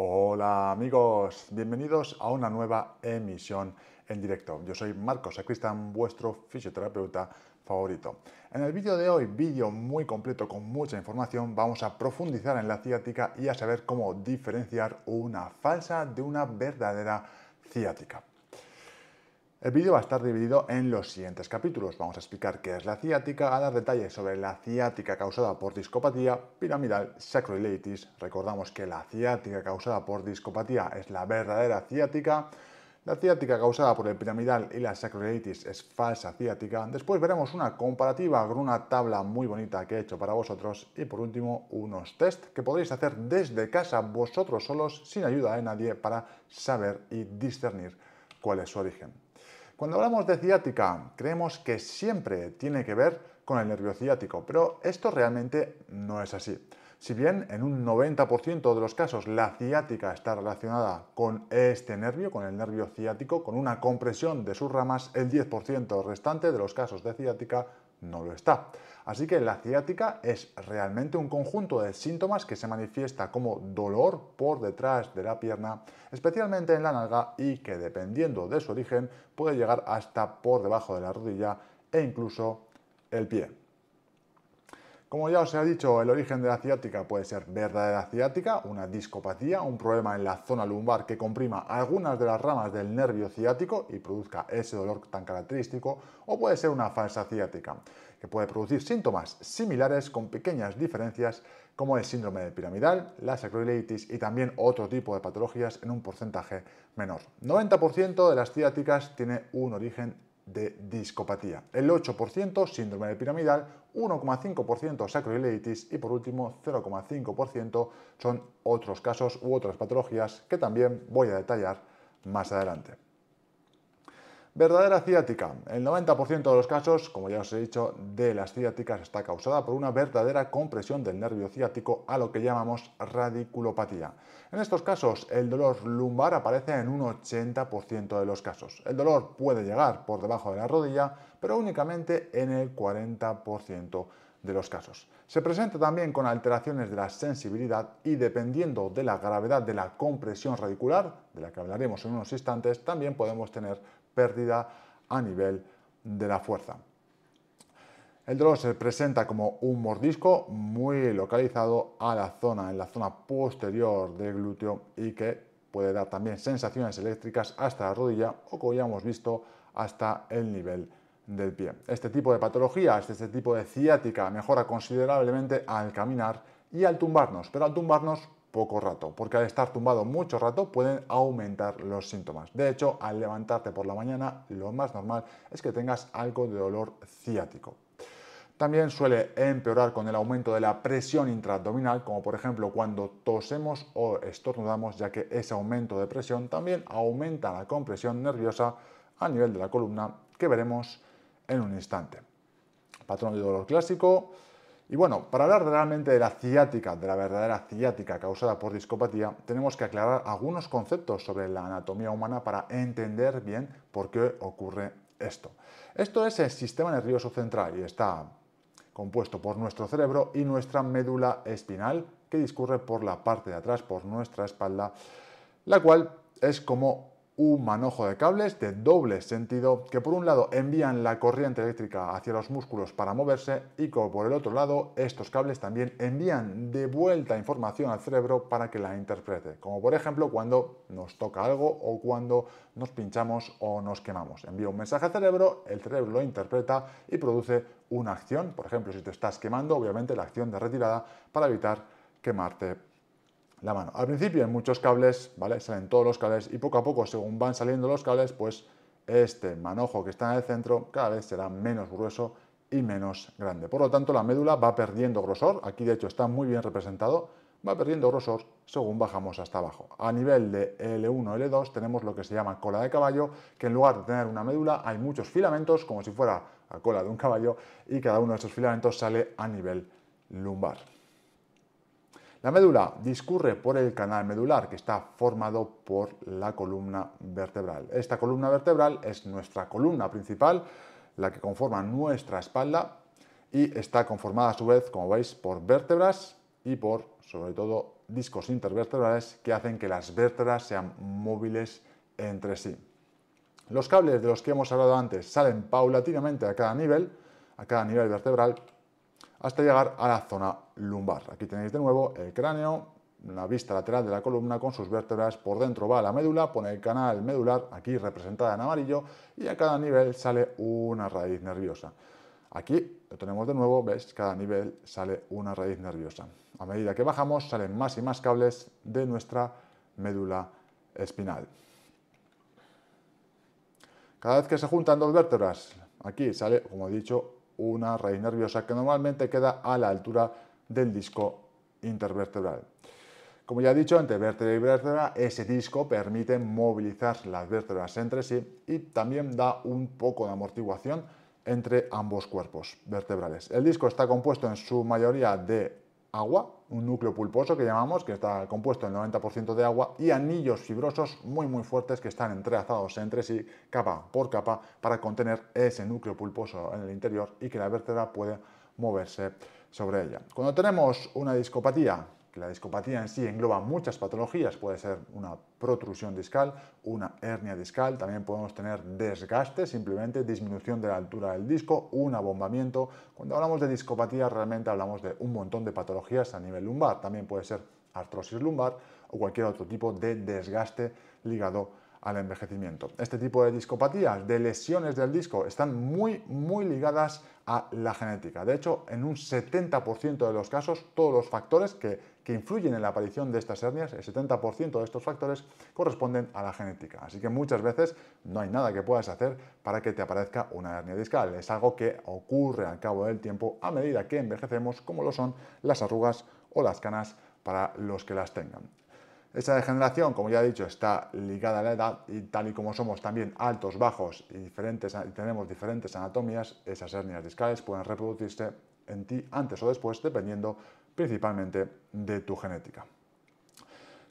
Hola amigos, bienvenidos a una nueva emisión en directo. Yo soy Marcos Acristán, vuestro fisioterapeuta favorito. En el vídeo de hoy, vídeo muy completo con mucha información, vamos a profundizar en la ciática y a saber cómo diferenciar una falsa de una verdadera ciática. El vídeo va a estar dividido en los siguientes capítulos. Vamos a explicar qué es la ciática, a dar detalles sobre la ciática causada por discopatía piramidal sacroiliitis. Recordamos que la ciática causada por discopatía es la verdadera ciática. La ciática causada por el piramidal y la sacroiliitis es falsa ciática. Después veremos una comparativa con una tabla muy bonita que he hecho para vosotros. Y por último, unos test que podréis hacer desde casa vosotros solos, sin ayuda de nadie, para saber y discernir cuál es su origen. Cuando hablamos de ciática, creemos que siempre tiene que ver con el nervio ciático, pero esto realmente no es así. Si bien en un 90% de los casos la ciática está relacionada con este nervio, con el nervio ciático, con una compresión de sus ramas, el 10% restante de los casos de ciática no lo está. Así que la ciática es realmente un conjunto de síntomas que se manifiesta como dolor por detrás de la pierna, especialmente en la nalga y que dependiendo de su origen puede llegar hasta por debajo de la rodilla e incluso el pie. Como ya os he dicho, el origen de la ciática puede ser verdadera ciática, una discopatía, un problema en la zona lumbar que comprima algunas de las ramas del nervio ciático y produzca ese dolor tan característico, o puede ser una falsa ciática, que puede producir síntomas similares con pequeñas diferencias como el síndrome de piramidal, la sacroileitis y también otro tipo de patologías en un porcentaje menor. 90% de las ciáticas tiene un origen de discopatía, el 8% síndrome de piramidal, 1,5% sacroileitis y por último 0,5% son otros casos u otras patologías que también voy a detallar más adelante. Verdadera ciática. El 90% de los casos, como ya os he dicho, de las ciáticas está causada por una verdadera compresión del nervio ciático a lo que llamamos radiculopatía. En estos casos, el dolor lumbar aparece en un 80% de los casos. El dolor puede llegar por debajo de la rodilla, pero únicamente en el 40% de los casos. Se presenta también con alteraciones de la sensibilidad y dependiendo de la gravedad de la compresión radicular, de la que hablaremos en unos instantes, también podemos tener pérdida a nivel de la fuerza. El dolor se presenta como un mordisco muy localizado a la zona, en la zona posterior del glúteo y que puede dar también sensaciones eléctricas hasta la rodilla o como ya hemos visto hasta el nivel del pie. Este tipo de patologías, este, este tipo de ciática mejora considerablemente al caminar y al tumbarnos, pero al tumbarnos poco rato, porque al estar tumbado mucho rato pueden aumentar los síntomas. De hecho, al levantarte por la mañana, lo más normal es que tengas algo de dolor ciático. También suele empeorar con el aumento de la presión intraabdominal, como por ejemplo cuando tosemos o estornudamos, ya que ese aumento de presión también aumenta la compresión nerviosa a nivel de la columna, que veremos en un instante. Patrón de dolor clásico, y bueno, para hablar realmente de la ciática, de la verdadera ciática causada por discopatía, tenemos que aclarar algunos conceptos sobre la anatomía humana para entender bien por qué ocurre esto. Esto es el sistema nervioso central y está compuesto por nuestro cerebro y nuestra médula espinal que discurre por la parte de atrás, por nuestra espalda, la cual es como un manojo de cables de doble sentido que por un lado envían la corriente eléctrica hacia los músculos para moverse y por el otro lado estos cables también envían de vuelta información al cerebro para que la interprete, como por ejemplo cuando nos toca algo o cuando nos pinchamos o nos quemamos. Envía un mensaje al cerebro, el cerebro lo interpreta y produce una acción, por ejemplo si te estás quemando obviamente la acción de retirada para evitar quemarte la mano. Al principio hay muchos cables, Salen todos los cables y poco a poco, según van saliendo los cables, pues este manojo que está en el centro cada vez será menos grueso y menos grande. Por lo tanto, la médula va perdiendo grosor, aquí de hecho está muy bien representado, va perdiendo grosor según bajamos hasta abajo. A nivel de L1, L2 tenemos lo que se llama cola de caballo, que en lugar de tener una médula hay muchos filamentos, como si fuera la cola de un caballo, y cada uno de esos filamentos sale a nivel lumbar. La médula discurre por el canal medular que está formado por la columna vertebral. Esta columna vertebral es nuestra columna principal, la que conforma nuestra espalda y está conformada a su vez, como veis, por vértebras y por, sobre todo, discos intervertebrales que hacen que las vértebras sean móviles entre sí. Los cables de los que hemos hablado antes salen paulatinamente a cada nivel, a cada nivel vertebral, hasta llegar a la zona lumbar. Aquí tenéis de nuevo el cráneo, la vista lateral de la columna con sus vértebras por dentro va la médula, pone el canal medular aquí representada en amarillo y a cada nivel sale una raíz nerviosa. Aquí lo tenemos de nuevo, ves, cada nivel sale una raíz nerviosa. A medida que bajamos salen más y más cables de nuestra médula espinal. Cada vez que se juntan dos vértebras, aquí sale, como he dicho, una raíz nerviosa que normalmente queda a la altura del disco intervertebral. Como ya he dicho, entre vértebra y vértebra, ese disco permite movilizar las vértebras entre sí y también da un poco de amortiguación entre ambos cuerpos vertebrales. El disco está compuesto en su mayoría de agua, un núcleo pulposo que llamamos, que está compuesto del 90% de agua, y anillos fibrosos muy muy fuertes que están entrelazados entre sí, capa por capa, para contener ese núcleo pulposo en el interior y que la vértebra puede moverse sobre ella. Cuando tenemos una discopatía la discopatía en sí engloba muchas patologías, puede ser una protrusión discal, una hernia discal, también podemos tener desgaste, simplemente disminución de la altura del disco, un abombamiento. Cuando hablamos de discopatía realmente hablamos de un montón de patologías a nivel lumbar, también puede ser artrosis lumbar o cualquier otro tipo de desgaste ligado al envejecimiento. Este tipo de discopatías, de lesiones del disco, están muy, muy ligadas a la genética. De hecho, en un 70% de los casos, todos los factores que que influyen en la aparición de estas hernias, el 70% de estos factores corresponden a la genética. Así que muchas veces no hay nada que puedas hacer para que te aparezca una hernia discal. Es algo que ocurre al cabo del tiempo a medida que envejecemos, como lo son las arrugas o las canas para los que las tengan. Esa degeneración, como ya he dicho, está ligada a la edad y tal y como somos también altos, bajos y, diferentes, y tenemos diferentes anatomías, esas hernias discales pueden reproducirse en ti antes o después dependiendo principalmente de tu genética.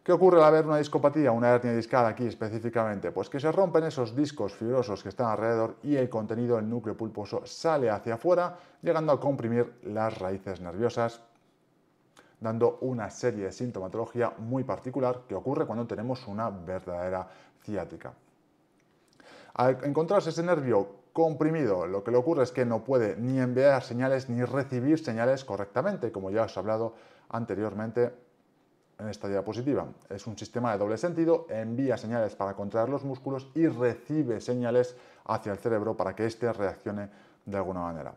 ¿Qué ocurre al haber una discopatía, una hernia discal aquí específicamente? Pues que se rompen esos discos fibrosos que están alrededor y el contenido del núcleo pulposo sale hacia afuera, llegando a comprimir las raíces nerviosas, dando una serie de sintomatología muy particular que ocurre cuando tenemos una verdadera ciática. Al encontrarse ese nervio comprimido. Lo que le ocurre es que no puede ni enviar señales ni recibir señales correctamente, como ya os he hablado anteriormente en esta diapositiva. Es un sistema de doble sentido, envía señales para contraer los músculos y recibe señales hacia el cerebro para que éste reaccione de alguna manera.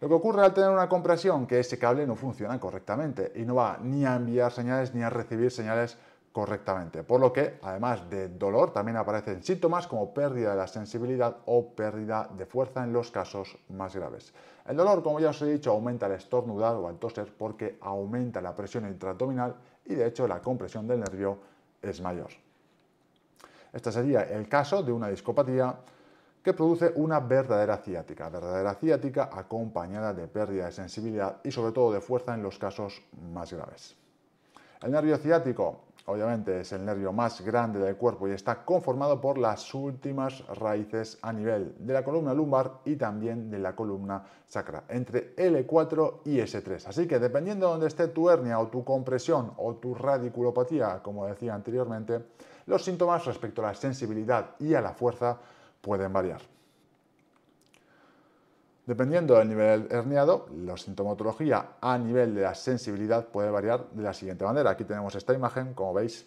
Lo que ocurre al tener una compresión que ese cable no funciona correctamente y no va ni a enviar señales ni a recibir señales correctamente. Por lo que, además de dolor, también aparecen síntomas como pérdida de la sensibilidad o pérdida de fuerza en los casos más graves. El dolor, como ya os he dicho, aumenta el estornudar o el toser porque aumenta la presión intraabdominal y de hecho la compresión del nervio es mayor. Este sería el caso de una discopatía que produce una verdadera ciática, verdadera ciática acompañada de pérdida de sensibilidad y sobre todo de fuerza en los casos más graves. El nervio ciático obviamente es el nervio más grande del cuerpo y está conformado por las últimas raíces a nivel de la columna lumbar y también de la columna sacra, entre L4 y S3. Así que dependiendo de dónde esté tu hernia o tu compresión o tu radiculopatía, como decía anteriormente, los síntomas respecto a la sensibilidad y a la fuerza pueden variar. Dependiendo del nivel herniado, la sintomatología a nivel de la sensibilidad puede variar de la siguiente manera. Aquí tenemos esta imagen, como veis,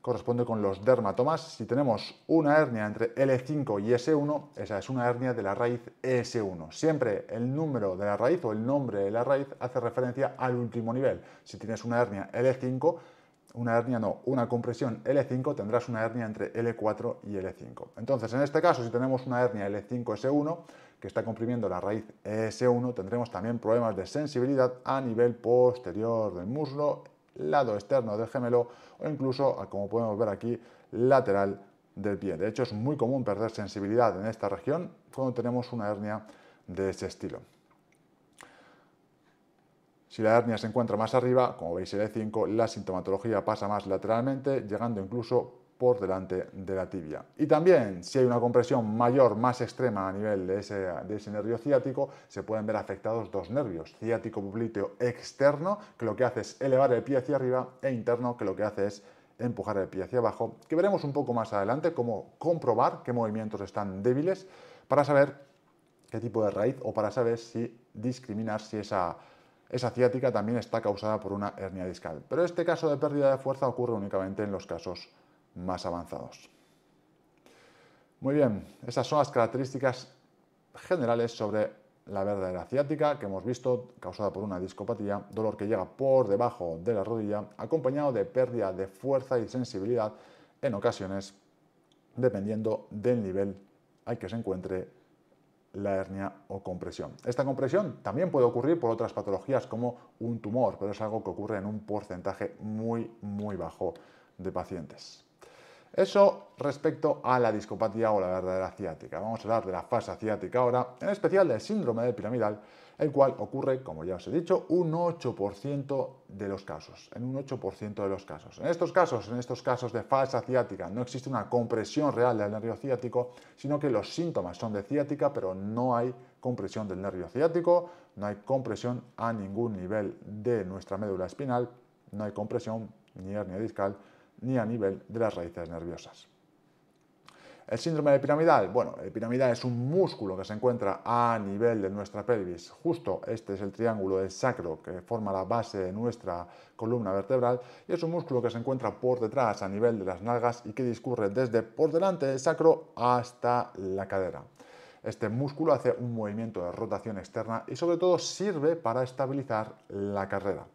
corresponde con los dermatomas. Si tenemos una hernia entre L5 y S1, esa es una hernia de la raíz S1. Siempre el número de la raíz o el nombre de la raíz hace referencia al último nivel. Si tienes una hernia L5, una hernia no, una compresión L5 tendrás una hernia entre L4 y L5. Entonces, en este caso, si tenemos una hernia L5-S1, que está comprimiendo la raíz e S1, tendremos también problemas de sensibilidad a nivel posterior del muslo, lado externo del gemelo o incluso, ah, como podemos ver aquí, lateral del pie. De hecho, es muy común perder sensibilidad en esta región cuando tenemos una hernia de ese estilo. Si la hernia se encuentra más arriba, como veis el E5, la sintomatología pasa más lateralmente, llegando incluso por delante de la tibia. Y también, si hay una compresión mayor, más extrema a nivel de ese, nervio ciático, se pueden ver afectados dos nervios, ciático popliteo externo, que lo que hace es elevar el pie hacia arriba, e interno, que lo que hace es empujar el pie hacia abajo, que veremos un poco más adelante cómo comprobar qué movimientos están débiles para saber qué tipo de raíz o para saber si discriminar si esa, esa ciática también está causada por una hernia discal. Pero este caso de pérdida de fuerza ocurre únicamente en los casos más avanzados. Muy bien, esas son las características generales sobre la verdadera ciática que hemos visto causada por una discopatía, dolor que llega por debajo de la rodilla, acompañado de pérdida de fuerza y sensibilidad en ocasiones, dependiendo del nivel al que se encuentre la hernia o compresión. Esta compresión también puede ocurrir por otras patologías como un tumor, pero es algo que ocurre en un porcentaje muy, muy bajo de pacientes. Eso respecto a la discopatía o la verdadera ciática. Vamos a hablar de la fase ciática ahora, en especial del síndrome del piramidal, el cual ocurre, como ya os he dicho, un 8% de los casos. En un 8% de los casos. En estos casos, en estos casos de falsa ciática, no existe una compresión real del nervio ciático, sino que los síntomas son de ciática, pero no hay compresión del nervio ciático, no hay compresión a ningún nivel de nuestra médula espinal, no hay compresión ni hernia discal, ni a nivel de las raíces nerviosas. El síndrome de piramidal, bueno, el piramidal es un músculo que se encuentra a nivel de nuestra pelvis. Justo este es el triángulo del sacro que forma la base de nuestra columna vertebral y es un músculo que se encuentra por detrás a nivel de las nalgas y que discurre desde por delante del sacro hasta la cadera. Este músculo hace un movimiento de rotación externa y sobre todo sirve para estabilizar la carrera.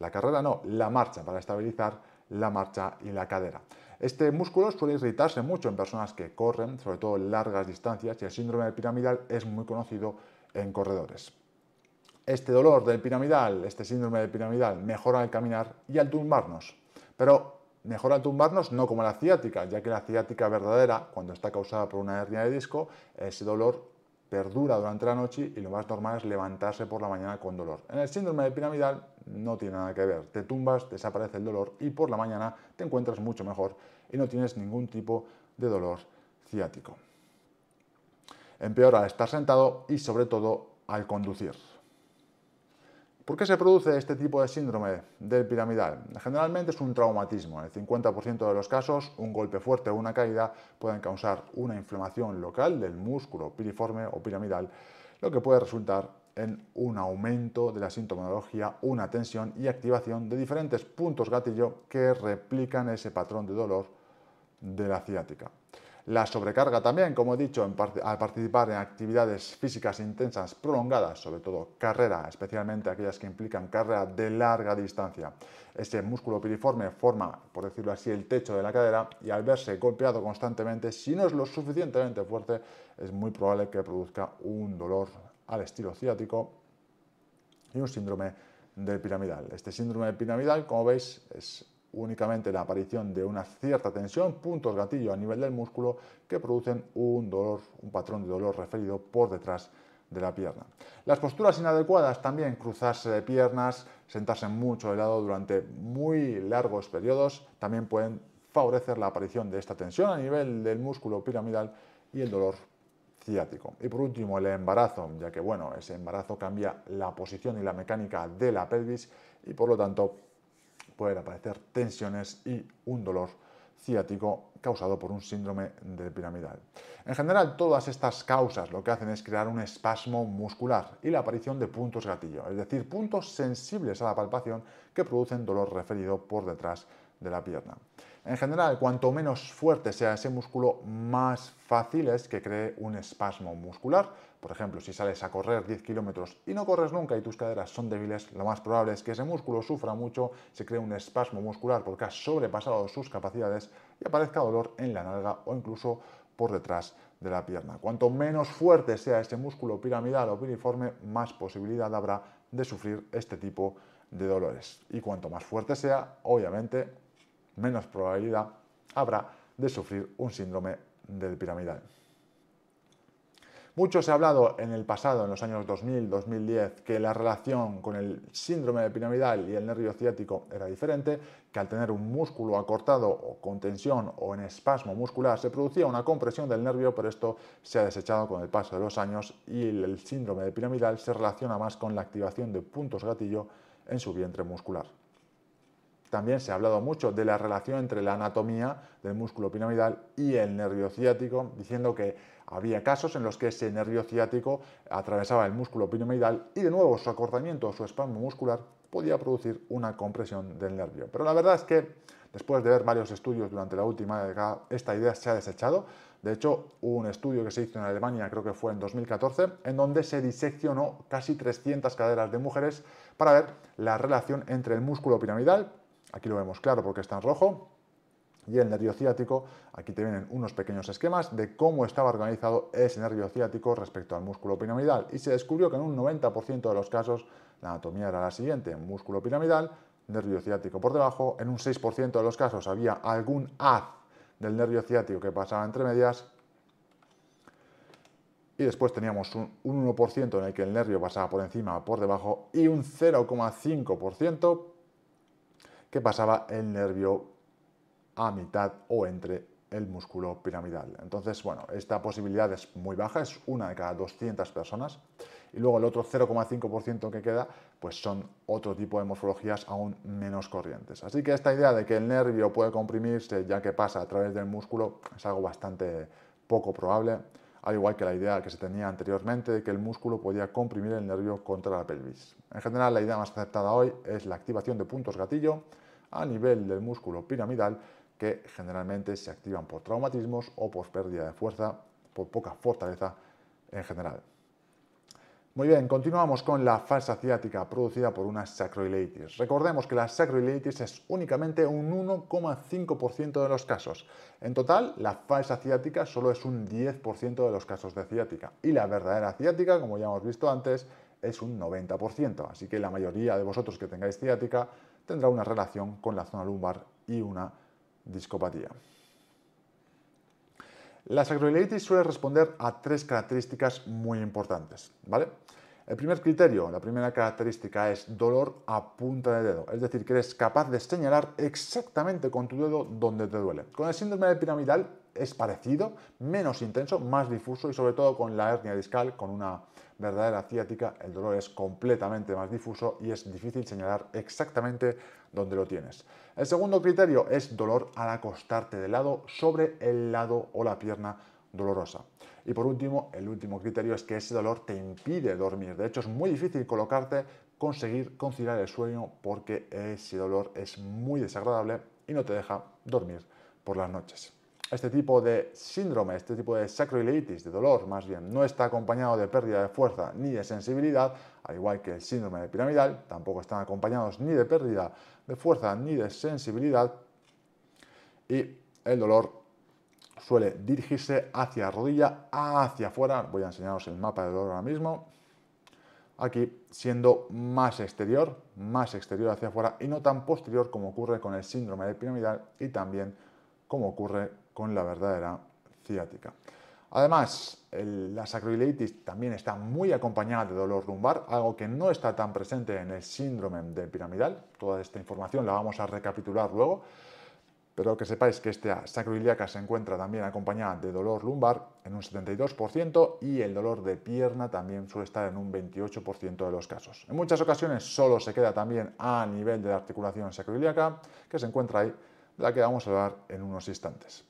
La carrera no, la marcha para estabilizar la marcha y la cadera. Este músculo suele irritarse mucho en personas que corren, sobre todo largas distancias, y el síndrome del piramidal es muy conocido en corredores. Este dolor del piramidal, este síndrome del piramidal, mejora al caminar y al tumbarnos. Pero mejora al tumbarnos no como la ciática, ya que la ciática verdadera, cuando está causada por una hernia de disco, ese dolor perdura durante la noche y lo más normal es levantarse por la mañana con dolor. En el síndrome de piramidal no tiene nada que ver, te tumbas, desaparece el dolor y por la mañana te encuentras mucho mejor y no tienes ningún tipo de dolor ciático. Empeora al estar sentado y sobre todo al conducir. ¿Por qué se produce este tipo de síndrome del piramidal? Generalmente es un traumatismo. En el 50% de los casos, un golpe fuerte o una caída pueden causar una inflamación local del músculo piriforme o piramidal, lo que puede resultar en un aumento de la sintomatología, una tensión y activación de diferentes puntos gatillo que replican ese patrón de dolor de la ciática. La sobrecarga también, como he dicho, al participar en actividades físicas intensas prolongadas, sobre todo carrera, especialmente aquellas que implican carrera de larga distancia. Ese músculo piriforme forma, por decirlo así, el techo de la cadera y al verse golpeado constantemente, si no es lo suficientemente fuerte, es muy probable que produzca un dolor al estilo ciático y un síndrome del piramidal. Este síndrome del piramidal, como veis, es únicamente la aparición de una cierta tensión, puntos gatillo a nivel del músculo que producen un dolor, un patrón de dolor referido por detrás de la pierna. Las posturas inadecuadas también, cruzarse de piernas, sentarse mucho de lado durante muy largos periodos, también pueden favorecer la aparición de esta tensión a nivel del músculo piramidal y el dolor ciático. Y por último, el embarazo, ya que bueno, ese embarazo cambia la posición y la mecánica de la pelvis y por lo tanto pueden aparecer tensiones y un dolor ciático causado por un síndrome de piramidal. En general, todas estas causas lo que hacen es crear un espasmo muscular y la aparición de puntos gatillo, es decir, puntos sensibles a la palpación que producen dolor referido por detrás de la pierna. En general, cuanto menos fuerte sea ese músculo, más fácil es que cree un espasmo muscular. Por ejemplo, si sales a correr 10 kilómetros y no corres nunca y tus caderas son débiles, lo más probable es que ese músculo sufra mucho, se cree un espasmo muscular porque ha sobrepasado sus capacidades y aparezca dolor en la nalga o incluso por detrás de la pierna. Cuanto menos fuerte sea ese músculo piramidal o piriforme, más posibilidad habrá de sufrir este tipo de dolores. Y cuanto más fuerte sea, obviamente menos probabilidad habrá de sufrir un síndrome del piramidal. Mucho se ha hablado en el pasado, en los años 2000-2010, que la relación con el síndrome de piramidal y el nervio ciático era diferente, que al tener un músculo acortado o con tensión o en espasmo muscular se producía una compresión del nervio, pero esto se ha desechado con el paso de los años y el síndrome de piramidal se relaciona más con la activación de puntos gatillo en su vientre muscular. También se ha hablado mucho de la relación entre la anatomía del músculo piramidal y el nervio ciático, diciendo que había casos en los que ese nervio ciático atravesaba el músculo piramidal y de nuevo su acortamiento o su espasmo muscular podía producir una compresión del nervio. Pero la verdad es que después de ver varios estudios durante la última década, esta idea se ha desechado. De hecho, un estudio que se hizo en Alemania, creo que fue en 2014, en donde se diseccionó casi 300 caderas de mujeres para ver la relación entre el músculo piramidal Aquí lo vemos claro porque está en rojo. Y el nervio ciático, aquí te vienen unos pequeños esquemas de cómo estaba organizado ese nervio ciático respecto al músculo piramidal. Y se descubrió que en un 90% de los casos la anatomía era la siguiente. Músculo piramidal, nervio ciático por debajo. En un 6% de los casos había algún haz del nervio ciático que pasaba entre medias. Y después teníamos un, 1% en el que el nervio pasaba por encima o por debajo y un 0,5% que pasaba el nervio a mitad o entre el músculo piramidal. Entonces, bueno, esta posibilidad es muy baja, es una de cada 200 personas. Y luego el otro 0,5% que queda, pues son otro tipo de morfologías aún menos corrientes. Así que esta idea de que el nervio puede comprimirse ya que pasa a través del músculo es algo bastante poco probable, al igual que la idea que se tenía anteriormente de que el músculo podía comprimir el nervio contra la pelvis. En general, la idea más aceptada hoy es la activación de puntos gatillo a nivel del músculo piramidal que generalmente se activan por traumatismos o por pérdida de fuerza, por poca fortaleza en general. Muy bien, continuamos con la falsa ciática producida por una sacroileitis. Recordemos que la sacroileitis es únicamente un 1,5% de los casos. En total, la falsa ciática solo es un 10% de los casos de ciática y la verdadera ciática, como ya hemos visto antes, es un 90%. Así que la mayoría de vosotros que tengáis ciática tendrá una relación con la zona lumbar y una discopatía. La sacroiliitis suele responder a tres características muy importantes, ¿vale? El primer criterio, la primera característica es dolor a punta de dedo, es decir, que eres capaz de señalar exactamente con tu dedo dónde te duele. Con el síndrome de piramidal es parecido, menos intenso, más difuso y sobre todo con la hernia discal, con una verdadera ciática, el dolor es completamente más difuso y es difícil señalar exactamente dónde lo tienes. El segundo criterio es dolor al acostarte de lado sobre el lado o la pierna dolorosa. Y por último, el último criterio es que ese dolor te impide dormir. De hecho, es muy difícil colocarte, conseguir conciliar el sueño porque ese dolor es muy desagradable y no te deja dormir por las noches este tipo de síndrome, este tipo de sacroileitis, de dolor más bien, no está acompañado de pérdida de fuerza ni de sensibilidad, al igual que el síndrome de piramidal, tampoco están acompañados ni de pérdida de fuerza ni de sensibilidad. Y el dolor suele dirigirse hacia rodilla, hacia afuera. Voy a enseñaros el mapa de dolor ahora mismo. Aquí siendo más exterior, más exterior hacia afuera y no tan posterior como ocurre con el síndrome de piramidal y también como ocurre con la verdadera ciática. Además, la sacroileitis también está muy acompañada de dolor lumbar, algo que no está tan presente en el síndrome de piramidal. Toda esta información la vamos a recapitular luego, pero que sepáis que esta sacroiliaca se encuentra también acompañada de dolor lumbar en un 72% y el dolor de pierna también suele estar en un 28% de los casos. En muchas ocasiones solo se queda también a nivel de la articulación sacroiliaca, que se encuentra ahí, la que vamos a hablar en unos instantes.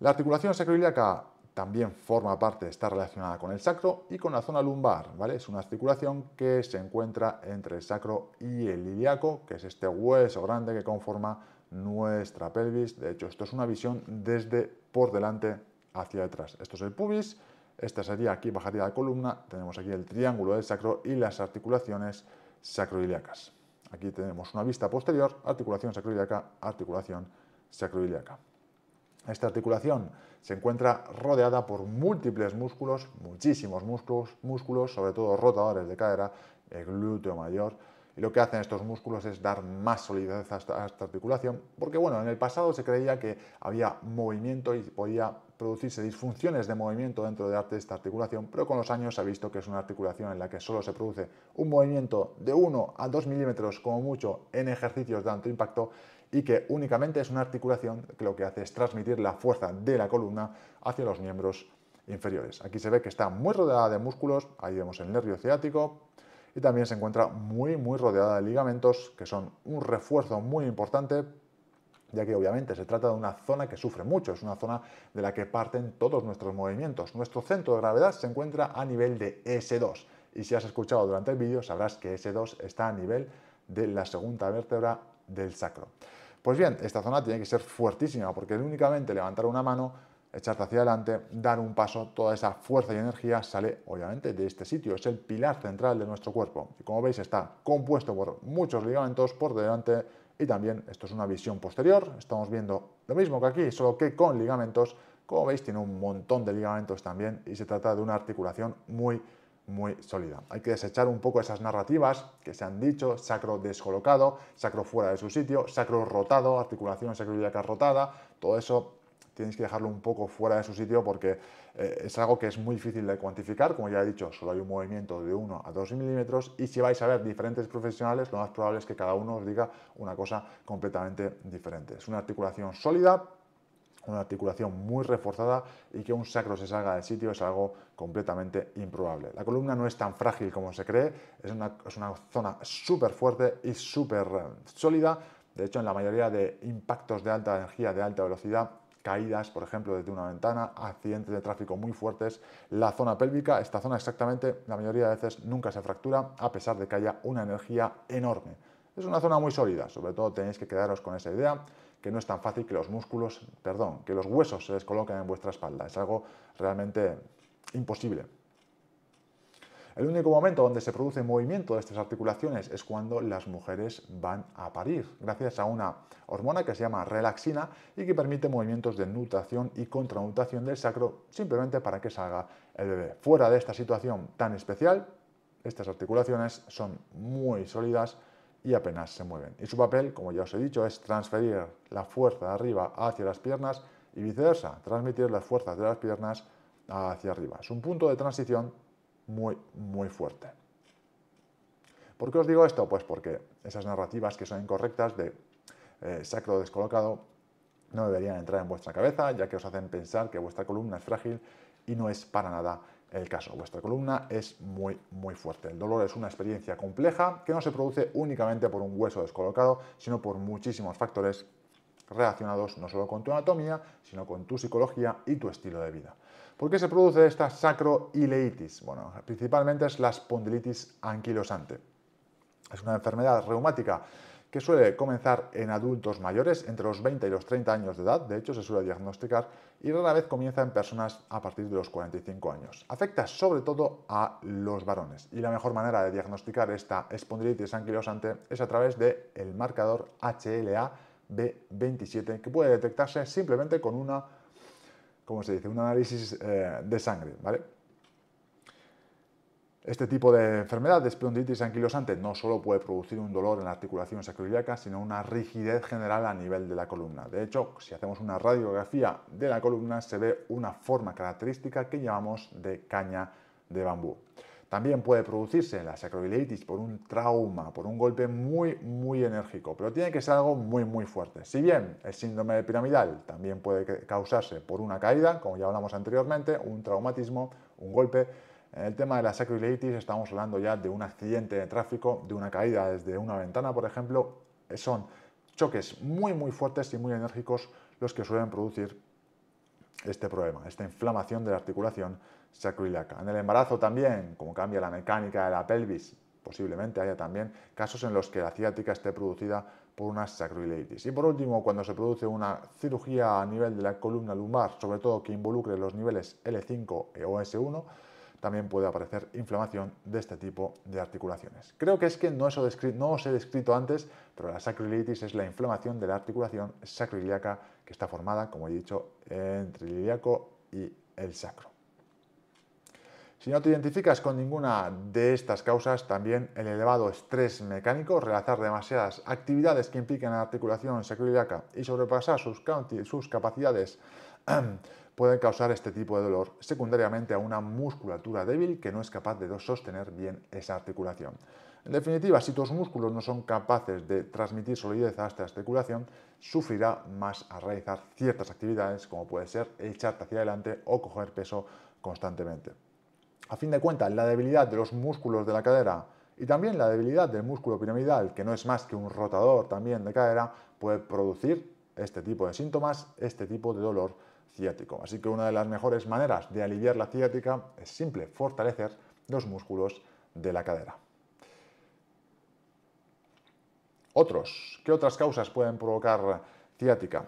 La articulación sacroiliaca también forma parte, está relacionada con el sacro y con la zona lumbar, ¿vale? Es una articulación que se encuentra entre el sacro y el ilíaco, que es este hueso grande que conforma nuestra pelvis. De hecho, esto es una visión desde por delante hacia detrás. Esto es el pubis, esta sería aquí, bajaría la columna, tenemos aquí el triángulo del sacro y las articulaciones sacroiliacas. Aquí tenemos una vista posterior, articulación sacroilíaca, articulación sacroiliaca. Esta articulación se encuentra rodeada por múltiples músculos, muchísimos músculos, músculos sobre todo rotadores de cadera, el glúteo mayor, y lo que hacen estos músculos es dar más solidez a esta, articulación, porque bueno, en el pasado se creía que había movimiento y podía producirse disfunciones de movimiento dentro de esta articulación, pero con los años se ha visto que es una articulación en la que solo se produce un movimiento de 1 a 2 milímetros como mucho en ejercicios de alto impacto y que únicamente es una articulación que lo que hace es transmitir la fuerza de la columna hacia los miembros inferiores. Aquí se ve que está muy rodeada de músculos, ahí vemos el nervio ciático, y también se encuentra muy muy rodeada de ligamentos que son un refuerzo muy importante ya que obviamente se trata de una zona que sufre mucho, es una zona de la que parten todos nuestros movimientos. Nuestro centro de gravedad se encuentra a nivel de S2 y si has escuchado durante el vídeo sabrás que S2 está a nivel de la segunda vértebra del sacro. Pues bien, esta zona tiene que ser fuertísima porque únicamente levantar una mano, echarte hacia adelante, dar un paso, toda esa fuerza y energía sale obviamente de este sitio, es el pilar central de nuestro cuerpo. Y como veis está compuesto por muchos ligamentos por delante y también esto es una visión posterior, estamos viendo lo mismo que aquí, solo que con ligamentos, como veis tiene un montón de ligamentos también y se trata de una articulación muy muy sólida. Hay que desechar un poco esas narrativas que se han dicho, sacro descolocado, sacro fuera de su sitio, sacro rotado, articulación sacroiliaca rotada, todo eso tienes que dejarlo un poco fuera de su sitio porque eh, es algo que es muy difícil de cuantificar, como ya he dicho, solo hay un movimiento de 1 a 2 milímetros y si vais a ver diferentes profesionales, lo más probable es que cada uno os diga una cosa completamente diferente. Es una articulación sólida, una articulación muy reforzada y que un sacro se salga del sitio es algo completamente improbable. La columna no es tan frágil como se cree, es una, es una zona súper fuerte y súper eh, sólida. De hecho, en la mayoría de impactos de alta energía, de alta velocidad, caídas, por ejemplo, desde una ventana, accidentes de tráfico muy fuertes, la zona pélvica, esta zona exactamente, la mayoría de veces nunca se fractura, a pesar de que haya una energía enorme. Es una zona muy sólida, sobre todo tenéis que quedaros con esa idea que no es tan fácil que los músculos, perdón, que los huesos se descoloquen en vuestra espalda. Es algo realmente imposible. El único momento donde se produce movimiento de estas articulaciones es cuando las mujeres van a parir, gracias a una hormona que se llama relaxina y que permite movimientos de nutación y contranutación del sacro simplemente para que salga el bebé. Fuera de esta situación tan especial, estas articulaciones son muy sólidas y apenas se mueven. Y su papel, como ya os he dicho, es transferir la fuerza de arriba hacia las piernas y viceversa, transmitir las fuerzas de las piernas hacia arriba. Es un punto de transición muy, muy fuerte. ¿Por qué os digo esto? Pues porque esas narrativas que son incorrectas de eh, sacro descolocado no deberían entrar en vuestra cabeza, ya que os hacen pensar que vuestra columna es frágil y no es para nada el caso. Vuestra columna es muy, muy fuerte. El dolor es una experiencia compleja que no se produce únicamente por un hueso descolocado, sino por muchísimos factores relacionados no solo con tu anatomía, sino con tu psicología y tu estilo de vida. ¿Por qué se produce esta sacroileitis? Bueno, principalmente es la espondilitis anquilosante. Es una enfermedad reumática que suele comenzar en adultos mayores entre los 20 y los 30 años de edad, de hecho se suele diagnosticar, y rara vez comienza en personas a partir de los 45 años. Afecta sobre todo a los varones y la mejor manera de diagnosticar esta espondilitis anquilosante es a través del marcador HLA B27 que puede detectarse simplemente con una, ¿cómo se dice?, un análisis eh, de sangre, ¿vale? Este tipo de enfermedad de espondilitis anquilosante no solo puede producir un dolor en la articulación sacroiliaca, sino una rigidez general a nivel de la columna. De hecho, si hacemos una radiografía de la columna, se ve una forma característica que llamamos de caña de bambú. También puede producirse la sacroiliitis por un trauma, por un golpe muy, muy enérgico, pero tiene que ser algo muy, muy fuerte. Si bien el síndrome de piramidal también puede causarse por una caída, como ya hablamos anteriormente, un traumatismo, un golpe, en el tema de la sacroiliitis estamos hablando ya de un accidente de tráfico, de una caída desde una ventana, por ejemplo. Eh, son choques muy, muy fuertes y muy enérgicos los que suelen producir este problema, esta inflamación de la articulación sacroiliaca. En el embarazo también, como cambia la mecánica de la pelvis, posiblemente haya también casos en los que la ciática esté producida por una sacroiliitis. Y por último, cuando se produce una cirugía a nivel de la columna lumbar, sobre todo que involucre los niveles L5 e os 1 también puede aparecer inflamación de este tipo de articulaciones. Creo que es que no, os he descrito antes, pero la sacroiliitis es la inflamación de la articulación sacroiliaca que está formada, como he dicho, entre el ilíaco y el sacro. Si no te identificas con ninguna de estas causas, también el elevado estrés mecánico, realizar demasiadas actividades que impliquen la articulación sacroiliaca y sobrepasar sus capacidades pueden causar este tipo de dolor secundariamente a una musculatura débil que no es capaz de sostener bien esa articulación. En definitiva, si tus músculos no son capaces de transmitir solidez a esta articulación, sufrirá más a realizar ciertas actividades como puede ser echarte hacia adelante o coger peso constantemente. A fin de cuentas, la debilidad de los músculos de la cadera y también la debilidad del músculo piramidal, que no es más que un rotador también de cadera, puede producir este tipo de síntomas, este tipo de dolor ciático. Así que una de las mejores maneras de aliviar la ciática es simple, fortalecer los músculos de la cadera. Otros, ¿qué otras causas pueden provocar ciática?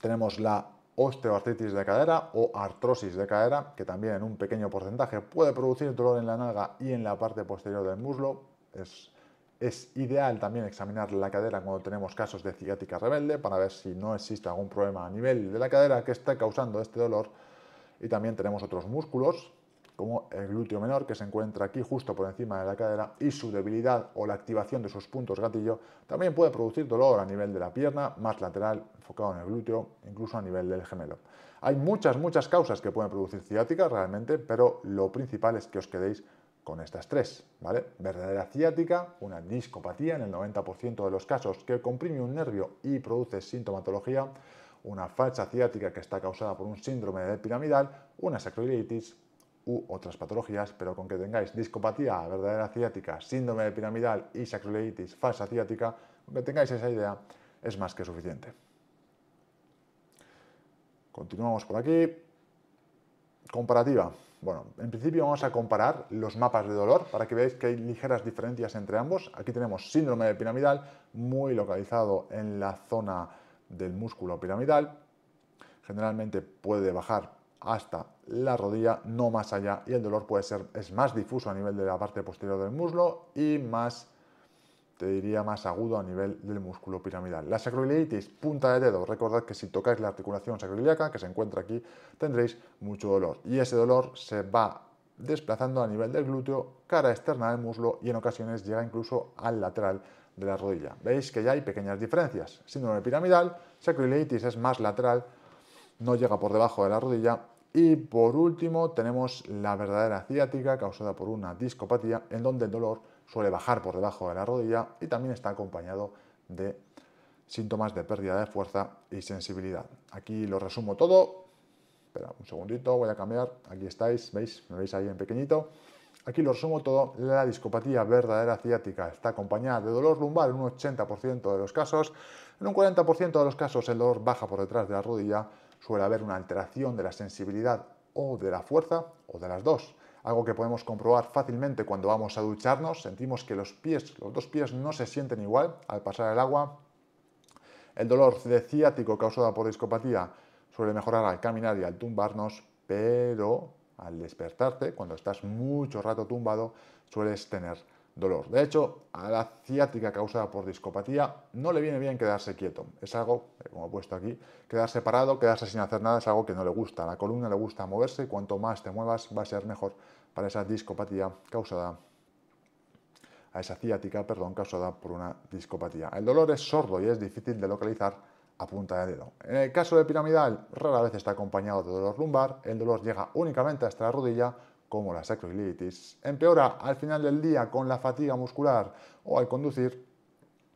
Tenemos la osteoartritis de cadera o artrosis de cadera, que también en un pequeño porcentaje puede producir dolor en la nalga y en la parte posterior del muslo. Es es ideal también examinar la cadera cuando tenemos casos de ciática rebelde para ver si no existe algún problema a nivel de la cadera que está causando este dolor. Y también tenemos otros músculos, como el glúteo menor que se encuentra aquí justo por encima de la cadera y su debilidad o la activación de sus puntos gatillo también puede producir dolor a nivel de la pierna, más lateral, enfocado en el glúteo, incluso a nivel del gemelo. Hay muchas, muchas causas que pueden producir ciática realmente, pero lo principal es que os quedéis con estas tres, ¿vale? Verdadera ciática, una discopatía en el 90% de los casos que comprime un nervio y produce sintomatología, una falsa ciática que está causada por un síndrome de piramidal, una sacroiliitis u otras patologías, pero con que tengáis discopatía, verdadera ciática, síndrome de piramidal y sacroiliitis falsa ciática, que tengáis esa idea, es más que suficiente. Continuamos por aquí. Comparativa. Bueno, en principio vamos a comparar los mapas de dolor para que veáis que hay ligeras diferencias entre ambos. Aquí tenemos síndrome de piramidal, muy localizado en la zona del músculo piramidal. Generalmente puede bajar hasta la rodilla, no más allá, y el dolor puede ser, es más difuso a nivel de la parte posterior del muslo y más te diría más agudo a nivel del músculo piramidal. La sacroiliitis, punta de dedo. Recordad que si tocáis la articulación sacroiliaca, que se encuentra aquí, tendréis mucho dolor. Y ese dolor se va desplazando a nivel del glúteo, cara externa del muslo y en ocasiones llega incluso al lateral de la rodilla. Veis que ya hay pequeñas diferencias. Síndrome piramidal, sacroiliitis es más lateral, no llega por debajo de la rodilla y por último tenemos la verdadera ciática causada por una discopatía en donde el dolor suele bajar por debajo de la rodilla y también está acompañado de síntomas de pérdida de fuerza y sensibilidad. Aquí lo resumo todo. Espera un segundito, voy a cambiar. Aquí estáis, ¿veis? Me veis ahí en pequeñito. Aquí lo resumo todo. La discopatía verdadera ciática está acompañada de dolor lumbar en un 80% de los casos. En un 40% de los casos el dolor baja por detrás de la rodilla. Suele haber una alteración de la sensibilidad o de la fuerza o de las dos algo que podemos comprobar fácilmente cuando vamos a ducharnos, sentimos que los pies, los dos pies no se sienten igual al pasar el agua. El dolor de ciático causado por discopatía suele mejorar al caminar y al tumbarnos, pero al despertarte, cuando estás mucho rato tumbado, sueles tener dolor. De hecho, a la ciática causada por discopatía no le viene bien quedarse quieto. Es algo, eh, como he puesto aquí, quedarse parado, quedarse sin hacer nada es algo que no le gusta. A la columna le gusta moverse y cuanto más te muevas va a ser mejor para esa discopatía causada a esa ciática, perdón, causada por una discopatía. El dolor es sordo y es difícil de localizar a punta de dedo. En el caso de piramidal, rara vez está acompañado de dolor lumbar, el dolor llega únicamente hasta la rodilla como la sacroiliitis, empeora al final del día con la fatiga muscular o al conducir,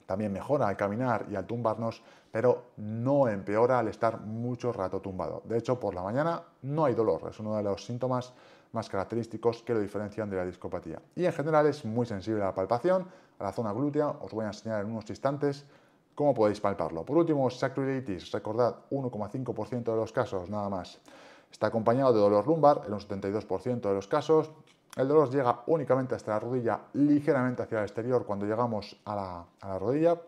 también mejora al caminar y al tumbarnos, pero no empeora al estar mucho rato tumbado. De hecho, por la mañana no hay dolor, es uno de los síntomas más característicos que lo diferencian de la discopatía. Y en general es muy sensible a la palpación, a la zona glútea, os voy a enseñar en unos instantes cómo podéis palparlo. Por último, sacroiliitis, recordad, 1,5% de los casos nada más. Está acompañado de dolor lumbar en un 72% de los casos. El dolor llega únicamente hasta la rodilla, ligeramente hacia el exterior cuando llegamos a la, rodilla.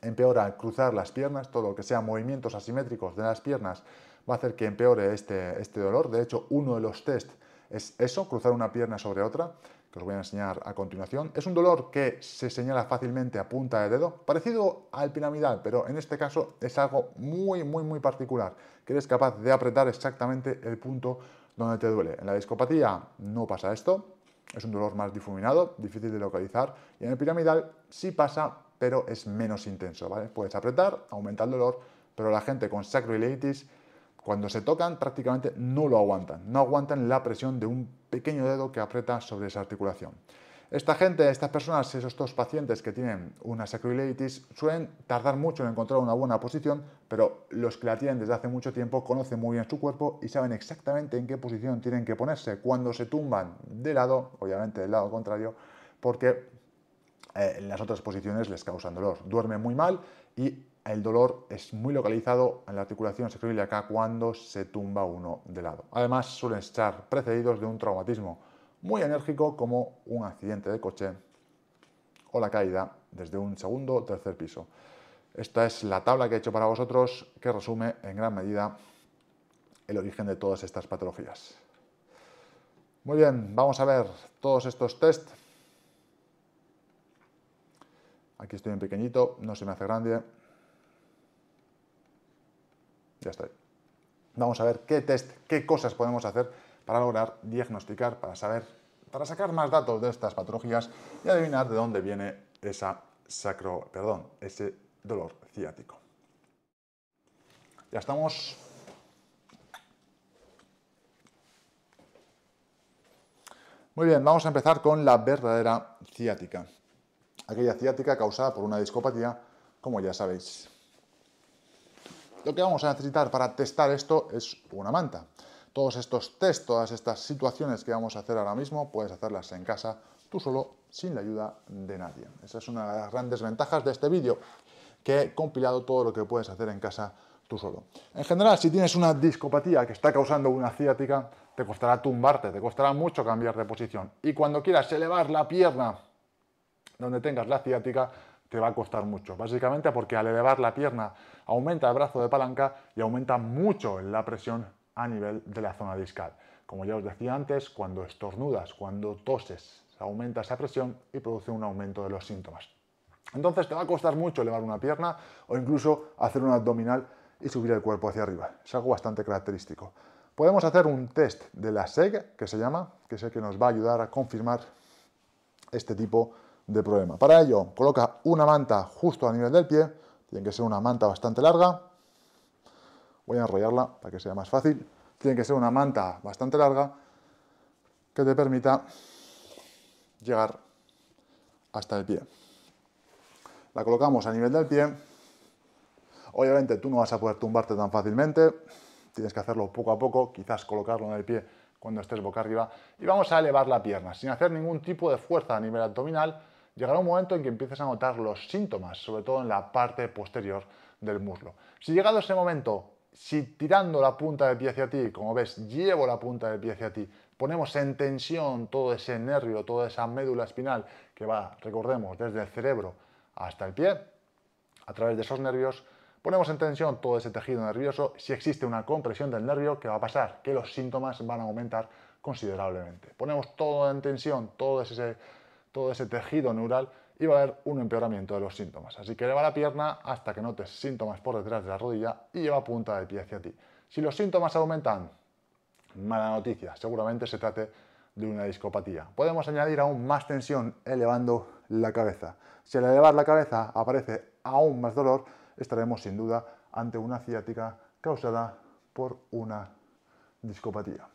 Empeora al cruzar las piernas, todo lo que sea movimientos asimétricos de las piernas va a hacer que empeore este, este dolor. De hecho, uno de los test es eso, cruzar una pierna sobre otra os voy a enseñar a continuación. Es un dolor que se señala fácilmente a punta de dedo, parecido al piramidal, pero en este caso es algo muy, muy, muy particular, que eres capaz de apretar exactamente el punto donde te duele. En la discopatía no pasa esto, es un dolor más difuminado, difícil de localizar, y en el piramidal sí pasa, pero es menos intenso, ¿vale? Puedes apretar, aumenta el dolor, pero la gente con sacroiliitis cuando se tocan prácticamente no lo aguantan, no aguantan la presión de un pequeño dedo que aprieta sobre esa articulación. Esta gente, estas personas, estos pacientes que tienen una sacroiliitis suelen tardar mucho en encontrar una buena posición, pero los que la tienen desde hace mucho tiempo conocen muy bien su cuerpo y saben exactamente en qué posición tienen que ponerse cuando se tumban de lado, obviamente del lado contrario, porque eh, en las otras posiciones les causan dolor. Duermen muy mal y el dolor es muy localizado en la articulación acá cuando se tumba uno de lado. Además, suelen estar precedidos de un traumatismo muy enérgico como un accidente de coche o la caída desde un segundo o tercer piso. Esta es la tabla que he hecho para vosotros que resume en gran medida el origen de todas estas patologías. Muy bien, vamos a ver todos estos test. Aquí estoy en pequeñito, no se me hace grande ya está. Vamos a ver qué test, qué cosas podemos hacer para lograr diagnosticar, para saber, para sacar más datos de estas patologías y adivinar de dónde viene esa sacro, perdón, ese dolor ciático. Ya estamos. Muy bien, vamos a empezar con la verdadera ciática. Aquella ciática causada por una discopatía, como ya sabéis. Lo que vamos a necesitar para testar esto es una manta. Todos estos test, todas estas situaciones que vamos a hacer ahora mismo, puedes hacerlas en casa tú solo, sin la ayuda de nadie. Esa es una de las grandes ventajas de este vídeo, que he compilado todo lo que puedes hacer en casa tú solo. En general, si tienes una discopatía que está causando una ciática, te costará tumbarte, te costará mucho cambiar de posición. Y cuando quieras elevar la pierna donde tengas la ciática, te va a costar mucho. Básicamente porque al elevar la pierna aumenta el brazo de palanca y aumenta mucho la presión a nivel de la zona discal. Como ya os decía antes, cuando estornudas, cuando toses, aumenta esa presión y produce un aumento de los síntomas. Entonces te va a costar mucho elevar una pierna o incluso hacer un abdominal y subir el cuerpo hacia arriba. Es algo bastante característico. Podemos hacer un test de la SEG, que se llama, que es el que nos va a ayudar a confirmar este tipo de de problema. Para ello, coloca una manta justo a nivel del pie, tiene que ser una manta bastante larga, voy a enrollarla para que sea más fácil, tiene que ser una manta bastante larga que te permita llegar hasta el pie. La colocamos a nivel del pie, obviamente tú no vas a poder tumbarte tan fácilmente, tienes que hacerlo poco a poco, quizás colocarlo en el pie cuando estés boca arriba y vamos a elevar la pierna sin hacer ningún tipo de fuerza a nivel abdominal llegará un momento en que empieces a notar los síntomas, sobre todo en la parte posterior del muslo. Si llegado ese momento, si tirando la punta del pie hacia ti, como ves, llevo la punta del pie hacia ti, ponemos en tensión todo ese nervio, toda esa médula espinal que va, recordemos, desde el cerebro hasta el pie, a través de esos nervios, ponemos en tensión todo ese tejido nervioso. Si existe una compresión del nervio, ¿qué va a pasar? Que los síntomas van a aumentar considerablemente. Ponemos todo en tensión, todo ese todo ese tejido neural y va a haber un empeoramiento de los síntomas. Así que eleva la pierna hasta que notes síntomas por detrás de la rodilla y lleva punta de pie hacia ti. Si los síntomas aumentan, mala noticia, seguramente se trate de una discopatía. Podemos añadir aún más tensión elevando la cabeza. Si al elevar la cabeza aparece aún más dolor, estaremos sin duda ante una ciática causada por una discopatía.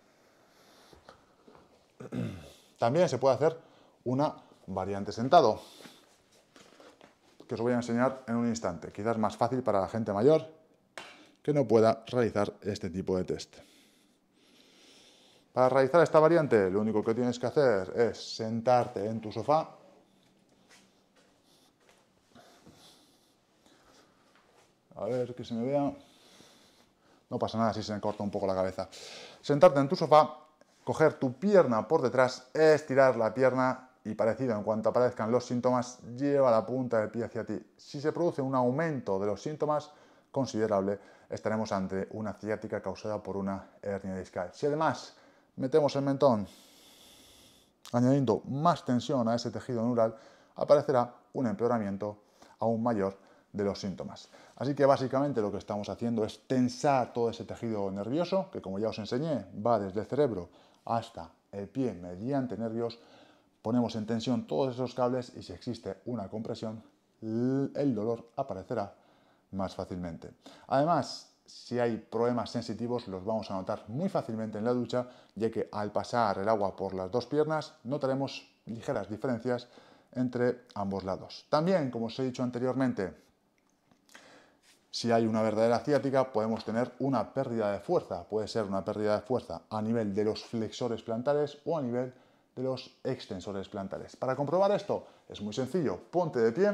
También se puede hacer una variante sentado, que os voy a enseñar en un instante, quizás más fácil para la gente mayor que no pueda realizar este tipo de test. Para realizar esta variante, lo único que tienes que hacer es sentarte en tu sofá, a ver que se me vea, no pasa nada si se me corta un poco la cabeza, sentarte en tu sofá, coger tu pierna por detrás, estirar la pierna y parecido, en cuanto aparezcan los síntomas, lleva la punta del pie hacia ti. Si se produce un aumento de los síntomas considerable, estaremos ante una ciática causada por una hernia discal. Si además metemos el mentón añadiendo más tensión a ese tejido neural, aparecerá un empeoramiento aún mayor de los síntomas. Así que básicamente lo que estamos haciendo es tensar todo ese tejido nervioso, que como ya os enseñé, va desde el cerebro hasta el pie mediante nervios, Ponemos en tensión todos esos cables y si existe una compresión, el dolor aparecerá más fácilmente. Además, si hay problemas sensitivos los vamos a notar muy fácilmente en la ducha, ya que al pasar el agua por las dos piernas notaremos ligeras diferencias entre ambos lados. También, como os he dicho anteriormente, si hay una verdadera ciática podemos tener una pérdida de fuerza, puede ser una pérdida de fuerza a nivel de los flexores plantares o a nivel de los extensores plantares. Para comprobar esto es muy sencillo, ponte de pie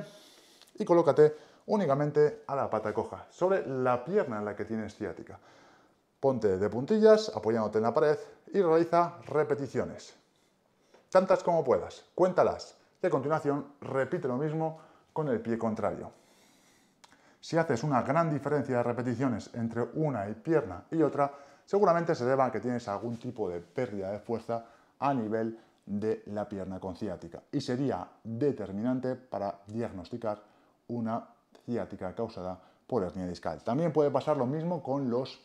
y colócate únicamente a la pata coja, sobre la pierna en la que tienes ciática. Ponte de puntillas, apoyándote en la pared y realiza repeticiones. Tantas como puedas, cuéntalas y a continuación repite lo mismo con el pie contrario. Si haces una gran diferencia de repeticiones entre una pierna y otra, seguramente se deba a que tienes algún tipo de pérdida de fuerza a nivel de la pierna con ciática y sería determinante para diagnosticar una ciática causada por hernia discal. También puede pasar lo mismo con los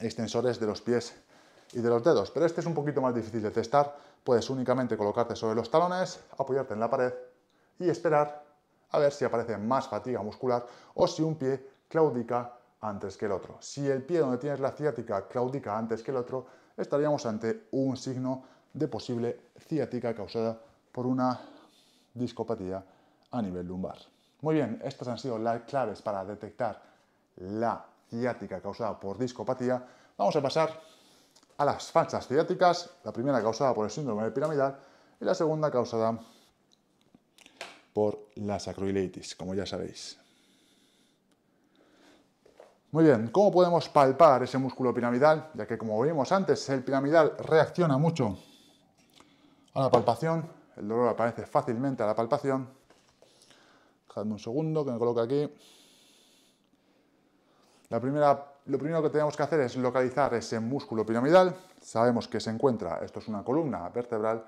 extensores de los pies y de los dedos, pero este es un poquito más difícil de testar, puedes únicamente colocarte sobre los talones, apoyarte en la pared y esperar a ver si aparece más fatiga muscular o si un pie claudica antes que el otro. Si el pie donde tienes la ciática claudica antes que el otro, estaríamos ante un signo de posible ciática causada por una discopatía a nivel lumbar. Muy bien, estas han sido las claves para detectar la ciática causada por discopatía. Vamos a pasar a las falsas ciáticas, la primera causada por el síndrome del piramidal y la segunda causada por la sacroileitis, como ya sabéis. Muy bien, ¿cómo podemos palpar ese músculo piramidal? Ya que como vimos antes, el piramidal reacciona mucho a la palpación. El dolor aparece fácilmente a la palpación. Dejadme un segundo que me coloque aquí. La primera, lo primero que tenemos que hacer es localizar ese músculo piramidal. Sabemos que se encuentra, esto es una columna vertebral.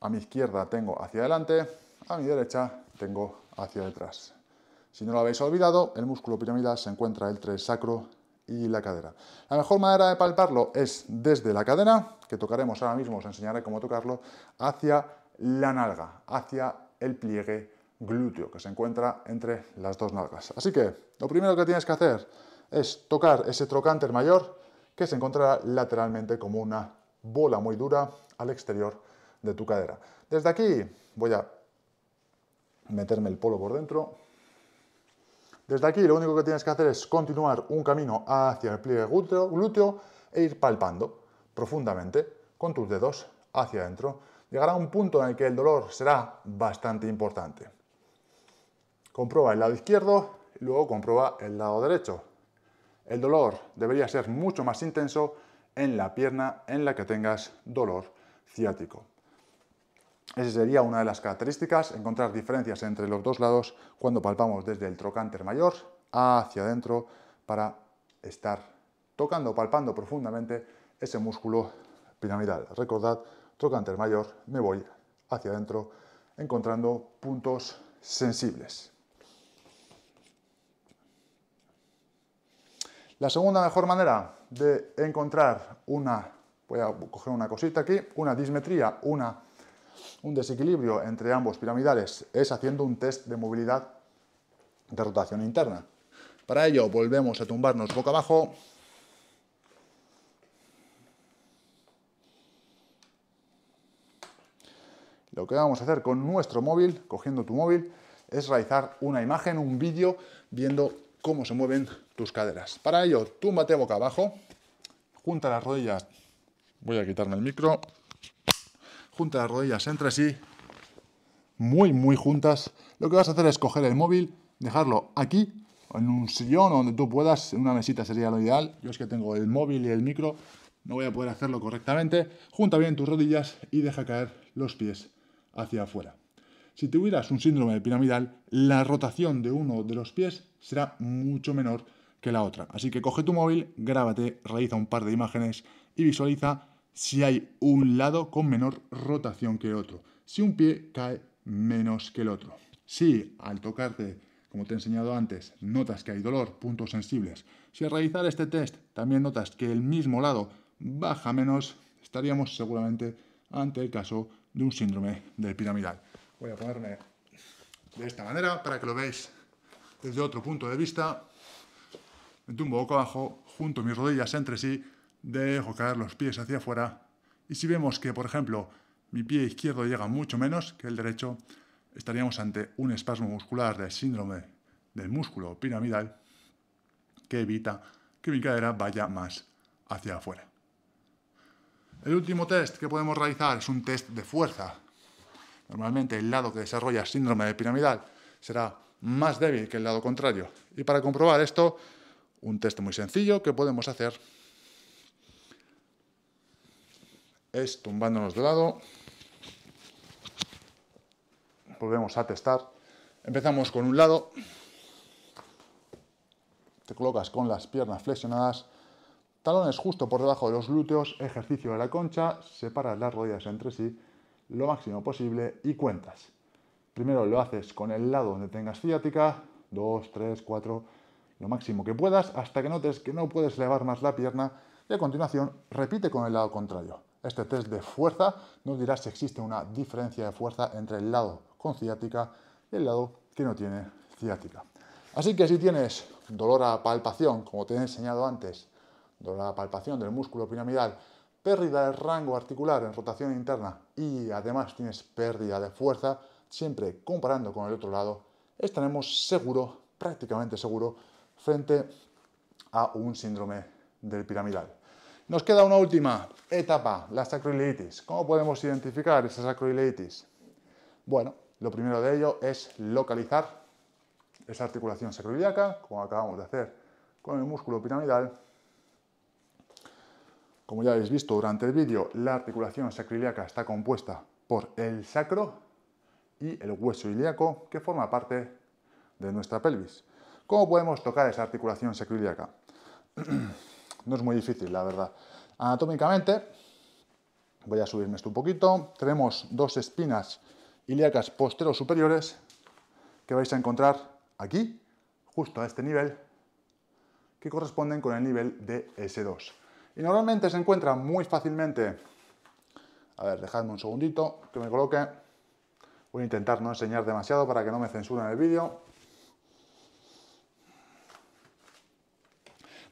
A mi izquierda tengo hacia adelante, a mi derecha tengo hacia detrás. Si no lo habéis olvidado, el músculo piramidal se encuentra entre el sacro y la cadera. La mejor manera de palparlo es desde la cadera, que tocaremos ahora mismo, os enseñaré cómo tocarlo, hacia la nalga, hacia el pliegue glúteo que se encuentra entre las dos nalgas. Así que lo primero que tienes que hacer es tocar ese trocánter mayor que se encontrará lateralmente como una bola muy dura al exterior de tu cadera. Desde aquí voy a meterme el polo por dentro desde aquí lo único que tienes que hacer es continuar un camino hacia el pliegue glúteo, e ir palpando profundamente con tus dedos hacia adentro. Llegará un punto en el que el dolor será bastante importante. Comprueba el lado izquierdo y luego comprueba el lado derecho. El dolor debería ser mucho más intenso en la pierna en la que tengas dolor ciático. Esa sería una de las características, encontrar diferencias entre los dos lados cuando palpamos desde el trocánter mayor hacia adentro para estar tocando, palpando profundamente ese músculo piramidal. Recordad, trocánter mayor, me voy hacia adentro encontrando puntos sensibles. La segunda mejor manera de encontrar una, voy a coger una cosita aquí, una dismetría, una un desequilibrio entre ambos piramidales es haciendo un test de movilidad de rotación interna. Para ello volvemos a tumbarnos boca abajo. Lo que vamos a hacer con nuestro móvil, cogiendo tu móvil, es realizar una imagen, un vídeo, viendo cómo se mueven tus caderas. Para ello, túmbate boca abajo, junta las rodillas. Voy a quitarme el micro punta las rodillas entre sí, muy, muy juntas. Lo que vas a hacer es coger el móvil, dejarlo aquí, en un sillón donde tú puedas, en una mesita sería lo ideal. Yo es que tengo el móvil y el micro, no voy a poder hacerlo correctamente. Junta bien tus rodillas y deja caer los pies hacia afuera. Si tuvieras un síndrome de piramidal, la rotación de uno de los pies será mucho menor que la otra. Así que coge tu móvil, grábate, realiza un par de imágenes y visualiza si hay un lado con menor rotación que el otro, si un pie cae menos que el otro. Si al tocarte, como te he enseñado antes, notas que hay dolor, puntos sensibles, si al realizar este test también notas que el mismo lado baja menos, estaríamos seguramente ante el caso de un síndrome del piramidal. Voy a ponerme de esta manera para que lo veáis desde otro punto de vista. Me tumbo boca abajo, junto mis rodillas entre sí, dejo caer los pies hacia afuera y si vemos que, por ejemplo, mi pie izquierdo llega mucho menos que el derecho, estaríamos ante un espasmo muscular del síndrome del músculo piramidal que evita que mi cadera vaya más hacia afuera. El último test que podemos realizar es un test de fuerza. Normalmente el lado que desarrolla síndrome de piramidal será más débil que el lado contrario. Y para comprobar esto, un test muy sencillo que podemos hacer es tumbándonos de lado. Volvemos a testar. Empezamos con un lado. Te colocas con las piernas flexionadas. Talones justo por debajo de los glúteos. Ejercicio de la concha. Separas las rodillas entre sí lo máximo posible y cuentas. Primero lo haces con el lado donde tengas ciática. Dos, tres, cuatro. lo máximo que puedas hasta que notes que no puedes elevar más la pierna y a continuación repite con el lado contrario. Este test de fuerza nos dirá si existe una diferencia de fuerza entre el lado con ciática y el lado que no tiene ciática. Así que si tienes dolor a palpación, como te he enseñado antes, dolor a palpación del músculo piramidal, pérdida de rango articular en rotación interna y además tienes pérdida de fuerza, siempre comparando con el otro lado, estaremos seguro, prácticamente seguro, frente a un síndrome del piramidal. Nos queda una última etapa, la sacroileitis. ¿Cómo podemos identificar esa sacroileitis? Bueno, lo primero de ello es localizar esa articulación sacroiliaca, como acabamos de hacer con el músculo piramidal. Como ya habéis visto durante el vídeo, la articulación sacroiliaca está compuesta por el sacro y el hueso ilíaco, que forma parte de nuestra pelvis. ¿Cómo podemos tocar esa articulación sacroiliaca? no es muy difícil, la verdad. Anatómicamente, voy a subirme esto un poquito, tenemos dos espinas ilíacas posteros superiores que vais a encontrar aquí, justo a este nivel, que corresponden con el nivel de S2. Y normalmente se encuentra muy fácilmente, a ver, dejadme un segundito que me coloque, voy a intentar no enseñar demasiado para que no me censuren el vídeo,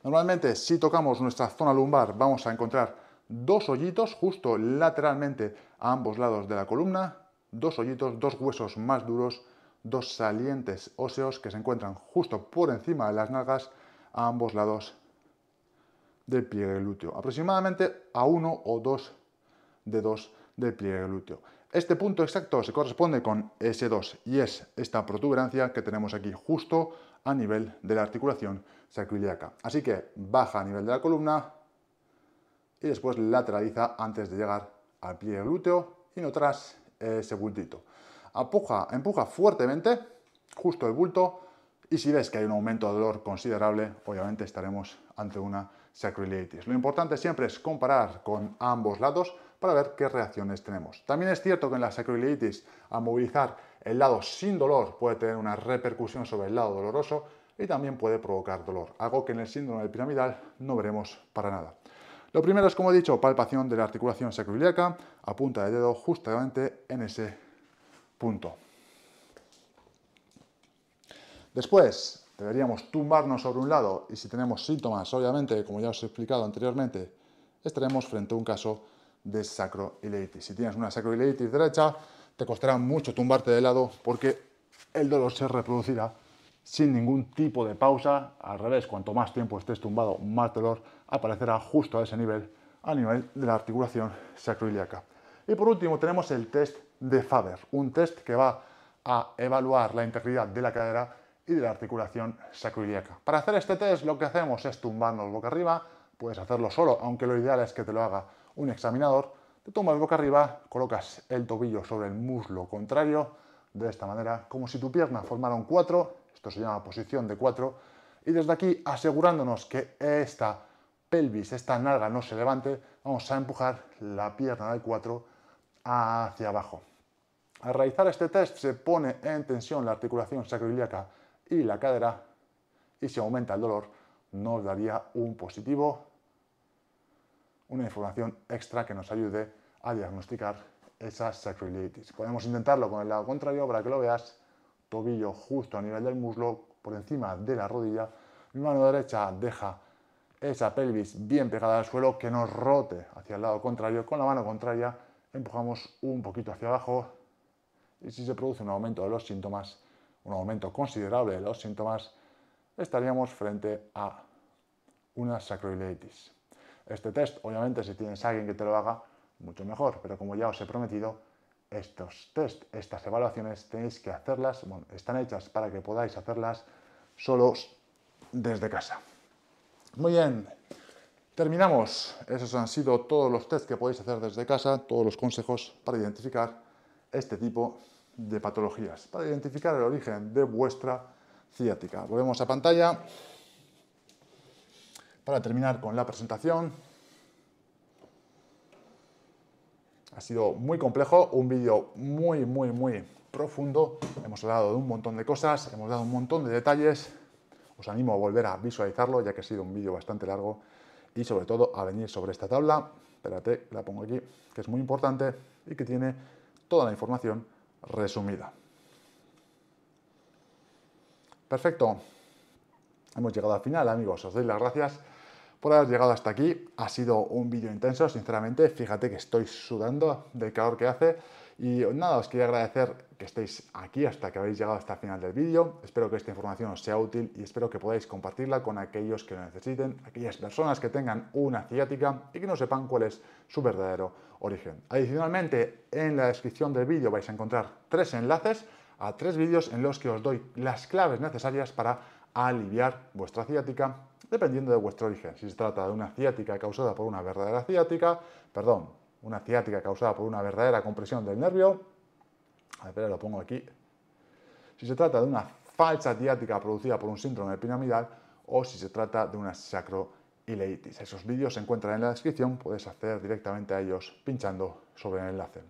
Normalmente si tocamos nuestra zona lumbar vamos a encontrar dos hoyitos justo lateralmente a ambos lados de la columna, dos hoyitos, dos huesos más duros, dos salientes óseos que se encuentran justo por encima de las nalgas a ambos lados del pliegue glúteo, aproximadamente a uno o dos dedos del pliegue glúteo. Este punto exacto se corresponde con S2 y es esta protuberancia que tenemos aquí justo a nivel de la articulación sacroiliaca. Así que baja a nivel de la columna y después lateraliza antes de llegar al pie glúteo y no tras ese bultito. empuja fuertemente justo el bulto y si ves que hay un aumento de dolor considerable, obviamente estaremos ante una sacroiliitis. Lo importante siempre es comparar con ambos lados para ver qué reacciones tenemos. También es cierto que en la sacroiliitis, al movilizar el lado sin dolor puede tener una repercusión sobre el lado doloroso y también puede provocar dolor, algo que en el síndrome del piramidal no veremos para nada. Lo primero es, como he dicho, palpación de la articulación sacroiliaca a punta de dedo justamente en ese punto. Después, deberíamos tumbarnos sobre un lado y si tenemos síntomas, obviamente, como ya os he explicado anteriormente, estaremos frente a un caso de sacroileitis. Si tienes una sacroileitis derecha, te costará mucho tumbarte de lado porque el dolor se reproducirá sin ningún tipo de pausa. Al revés, cuanto más tiempo estés tumbado, más dolor aparecerá justo a ese nivel, a nivel de la articulación sacroiliaca. Y por último tenemos el test de Faber, un test que va a evaluar la integridad de la cadera y de la articulación sacroiliaca. Para hacer este test lo que hacemos es tumbarnos boca arriba, puedes hacerlo solo, aunque lo ideal es que te lo haga un examinador, te tomas boca arriba, colocas el tobillo sobre el muslo contrario, de esta manera, como si tu pierna formara un 4, esto se llama posición de 4, y desde aquí, asegurándonos que esta pelvis, esta nalga no se levante, vamos a empujar la pierna del 4 hacia abajo. Al realizar este test se pone en tensión la articulación sacroiliaca y la cadera y si aumenta el dolor nos daría un positivo una información extra que nos ayude a diagnosticar esa sacroiliitis. Podemos intentarlo con el lado contrario para que lo veas, tobillo justo a nivel del muslo, por encima de la rodilla, mi mano derecha deja esa pelvis bien pegada al suelo, que nos rote hacia el lado contrario, con la mano contraria empujamos un poquito hacia abajo y si se produce un aumento de los síntomas, un aumento considerable de los síntomas, estaríamos frente a una sacroileitis este test. Obviamente, si tienes alguien que te lo haga, mucho mejor. Pero como ya os he prometido, estos test, estas evaluaciones, tenéis que hacerlas, están hechas para que podáis hacerlas solos desde casa. Muy bien, terminamos. Esos han sido todos los test que podéis hacer desde casa, todos los consejos para identificar este tipo de patologías, para identificar el origen de vuestra ciática. Volvemos a pantalla para terminar con la presentación. Ha sido muy complejo, un vídeo muy, muy, muy profundo. Hemos hablado de un montón de cosas, hemos dado un montón de detalles. Os animo a volver a visualizarlo, ya que ha sido un vídeo bastante largo. Y sobre todo a venir sobre esta tabla. Espérate, la pongo aquí, que es muy importante y que tiene toda la información resumida. Perfecto. Hemos llegado al final, amigos. Os doy las gracias por haber llegado hasta aquí. Ha sido un vídeo intenso, sinceramente. Fíjate que estoy sudando del calor que hace. Y nada, os quería agradecer que estéis aquí hasta que habéis llegado hasta el final del vídeo. Espero que esta información os sea útil y espero que podáis compartirla con aquellos que lo necesiten, aquellas personas que tengan una ciática y que no sepan cuál es su verdadero origen. Adicionalmente, en la descripción del vídeo vais a encontrar tres enlaces a tres vídeos en los que os doy las claves necesarias para aliviar vuestra ciática dependiendo de vuestro origen. Si se trata de una ciática causada por una verdadera ciática, perdón, una ciática causada por una verdadera compresión del nervio, a ver, lo pongo aquí. Si se trata de una falsa ciática producida por un síndrome piramidal o si se trata de una sacroileitis. Esos vídeos se encuentran en la descripción, puedes acceder directamente a ellos pinchando sobre el enlace.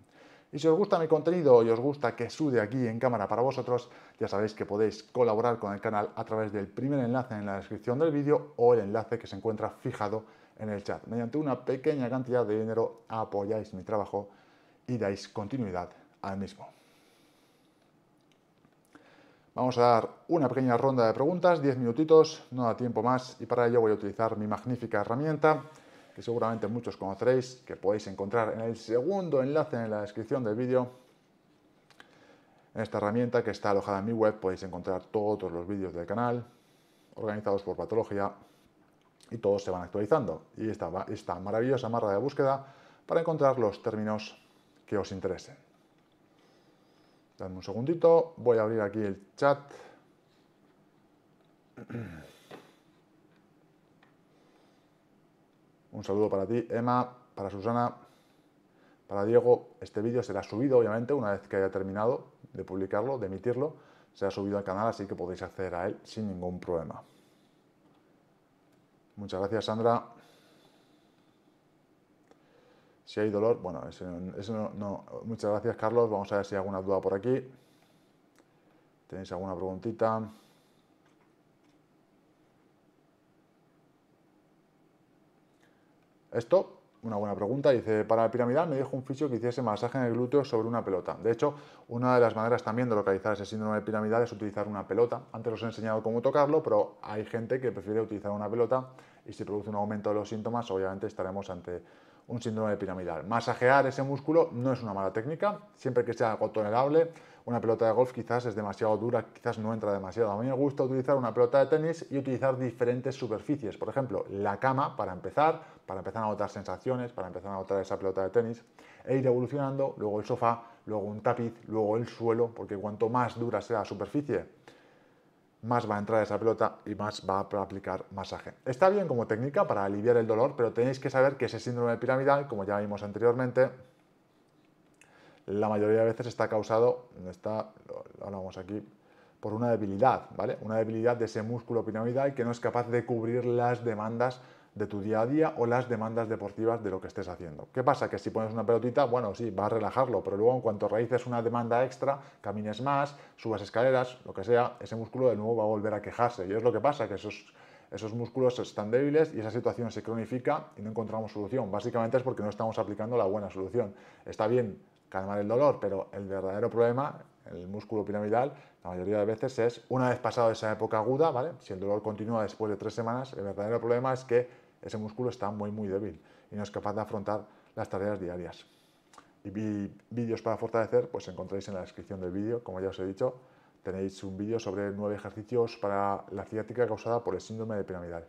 Y si os gusta mi contenido y os gusta que sude aquí en cámara para vosotros, ya sabéis que podéis colaborar con el canal a través del primer enlace en la descripción del vídeo o el enlace que se encuentra fijado en el chat. Mediante una pequeña cantidad de dinero apoyáis mi trabajo y dais continuidad al mismo. Vamos a dar una pequeña ronda de preguntas, 10 minutitos, no da tiempo más y para ello voy a utilizar mi magnífica herramienta que seguramente muchos conoceréis, que podéis encontrar en el segundo enlace en la descripción del vídeo. En esta herramienta que está alojada en mi web podéis encontrar todos los vídeos del canal, organizados por patología, y todos se van actualizando. Y esta, esta maravillosa marra de búsqueda para encontrar los términos que os interesen. Dadme un segundito, voy a abrir aquí el chat. Un saludo para ti, Emma, para Susana, para Diego. Este vídeo será subido, obviamente, una vez que haya terminado de publicarlo, de emitirlo. Se ha subido al canal, así que podéis acceder a él sin ningún problema. Muchas gracias, Sandra. Si hay dolor, bueno, eso, no, Muchas gracias, Carlos. Vamos a ver si hay alguna duda por aquí. ¿Tenéis alguna preguntita? Esto, una buena pregunta, dice, para la piramidal me dijo un fisio que hiciese masaje en el glúteo sobre una pelota. De hecho, una de las maneras también de localizar ese síndrome de piramidal es utilizar una pelota. Antes os he enseñado cómo tocarlo, pero hay gente que prefiere utilizar una pelota y si produce un aumento de los síntomas, obviamente estaremos ante un síndrome de piramidal. Masajear ese músculo no es una mala técnica, siempre que sea tolerable una pelota de golf quizás es demasiado dura, quizás no entra demasiado. A mí me gusta utilizar una pelota de tenis y utilizar diferentes superficies. Por ejemplo, la cama para empezar, para empezar a notar sensaciones, para empezar a notar esa pelota de tenis, e ir evolucionando, luego el sofá, luego un tapiz, luego el suelo, porque cuanto más dura sea la superficie, más va a entrar esa pelota y más va a aplicar masaje. Está bien como técnica para aliviar el dolor, pero tenéis que saber que ese síndrome de piramidal, como ya vimos anteriormente, la mayoría de veces está causado, está, hablamos aquí, por una debilidad, ¿vale? Una debilidad de ese músculo piramidal que no es capaz de cubrir las demandas de tu día a día o las demandas deportivas de lo que estés haciendo. ¿Qué pasa? Que si pones una pelotita, bueno, sí, va a relajarlo, pero luego en cuanto raíces una demanda extra, camines más, subas escaleras, lo que sea, ese músculo de nuevo va a volver a quejarse. Y es lo que pasa, que esos, esos músculos están débiles y esa situación se cronifica y no encontramos solución. Básicamente es porque no estamos aplicando la buena solución. Está bien calmar el dolor, pero el verdadero problema, el músculo piramidal, la mayoría de veces es, una vez pasado esa época aguda, ¿vale? Si el dolor continúa después de tres semanas, el verdadero problema es que ese músculo está muy, muy débil y no es capaz de afrontar las tareas diarias. Y vídeos para fortalecer, pues encontráis en la descripción del vídeo, como ya os he dicho, tenéis un vídeo sobre nueve ejercicios para la ciática causada por el síndrome de piramidal.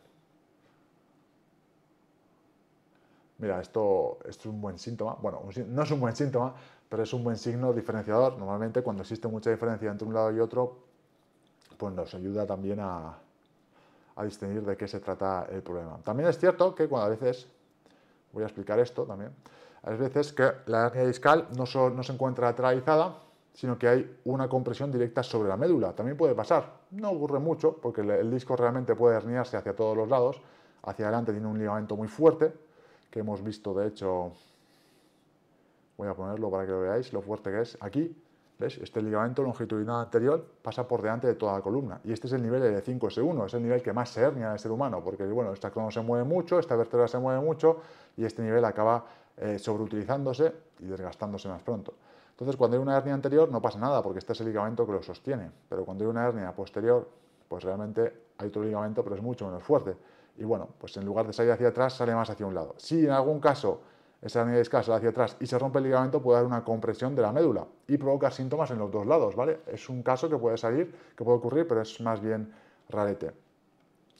mira, esto, es un buen síntoma, bueno, no es un buen síntoma, pero es un buen signo diferenciador. Normalmente cuando existe mucha diferencia entre un lado y otro, pues nos ayuda también a, distinguir de qué se trata el problema. También es cierto que cuando a veces, voy a explicar esto también, a veces que la hernia discal no, no se encuentra lateralizada, sino que hay una compresión directa sobre la médula. También puede pasar, no ocurre mucho, porque el, el disco realmente puede herniarse hacia todos los lados, hacia adelante tiene un ligamento muy fuerte, que hemos visto, de hecho, voy a ponerlo para que lo veáis, lo fuerte que es. Aquí, ¿ves? Este ligamento longitudinal anterior pasa por delante de toda la columna. Y este es el nivel L5S1, es el nivel que más se hernia en el ser humano, porque, bueno, esta columna se mueve mucho, esta vértebra se mueve mucho, y este nivel acaba eh, sobreutilizándose y desgastándose más pronto. Entonces, cuando hay una hernia anterior no pasa nada, porque este es el ligamento que lo sostiene. Pero cuando hay una hernia posterior, pues realmente hay otro ligamento, pero es mucho menos fuerte y bueno, pues en lugar de salir hacia atrás, sale más hacia un lado. Si en algún caso esa hernia discal sale hacia atrás y se rompe el ligamento, puede dar una compresión de la médula y provoca síntomas en los dos lados, ¿vale? Es un caso que puede salir, que puede ocurrir, pero es más bien rarete.